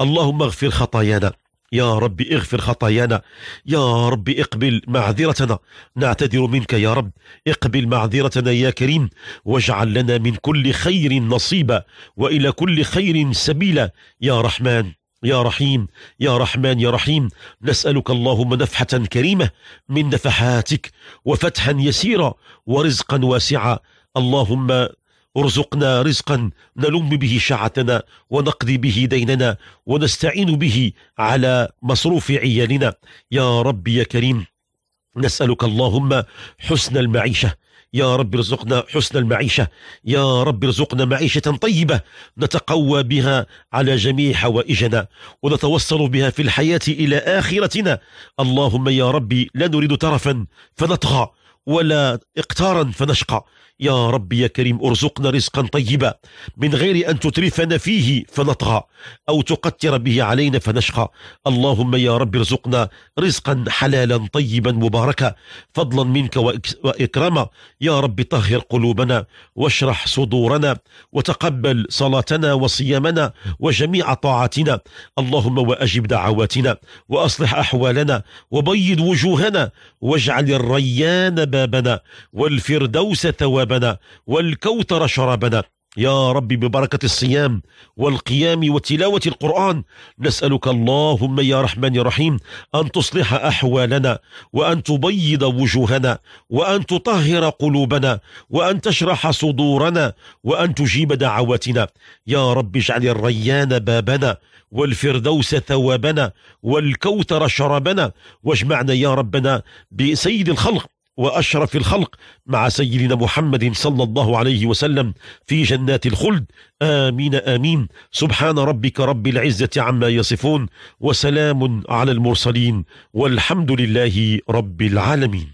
[SPEAKER 1] اللهم اغفر خطايانا يا رب اغفر خطايانا يا رب اقبل معذرتنا نعتذر منك يا رب اقبل معذرتنا يا كريم واجعل لنا من كل خير نصيبا وإلى كل خير سبيلا يا رحمن يا رحيم يا رحمن يا رحيم نسألك اللهم نفحة كريمة من نفحاتك وفتحا يسيرا ورزقا واسعا اللهم ارزقنا رزقا نلم به شعتنا ونقضي به ديننا ونستعين به على مصروف عيالنا يا رب يا كريم نسألك اللهم حسن المعيشة يا رب ارزقنا حسن المعيشة يا رب ارزقنا معيشة طيبة نتقوى بها على جميع حوائجنا ونتوصل بها في الحياة إلى آخرتنا اللهم يا ربي لا نريد ترفا فنطغى ولا اقتارا فنشقى يا رب يا كريم ارزقنا رزقا طيبا من غير أن تترفنا فيه فنطغى أو تقتر به علينا فنشقى اللهم يا رب ارزقنا رزقا حلالا طيبا مباركا فضلا منك وإكراما يا رب طهر قلوبنا واشرح صدورنا وتقبل صلاتنا وصيامنا وجميع طاعاتنا اللهم وأجب دعواتنا وأصلح أحوالنا وبيض وجوهنا واجعل الريان بابنا والفردوس ثوابنا شرابنا والكوثر شرابنا يا رب ببركة الصيام والقيام وتلاوة القرآن نسألك اللهم يا رحمن الرحيم أن تصلح أحوالنا وأن تبيض وجوهنا وأن تطهر قلوبنا وأن تشرح صدورنا وأن تجيب دعواتنا يا رب اجعل الريان بابنا والفردوس ثوابنا والكوثر شرابنا واجمعنا يا ربنا بسيد الخلق وأشرف الخلق مع سيدنا محمد صلى الله عليه وسلم في جنات الخلد آمين آمين سبحان ربك رب العزة عما يصفون وسلام على المرسلين والحمد لله رب العالمين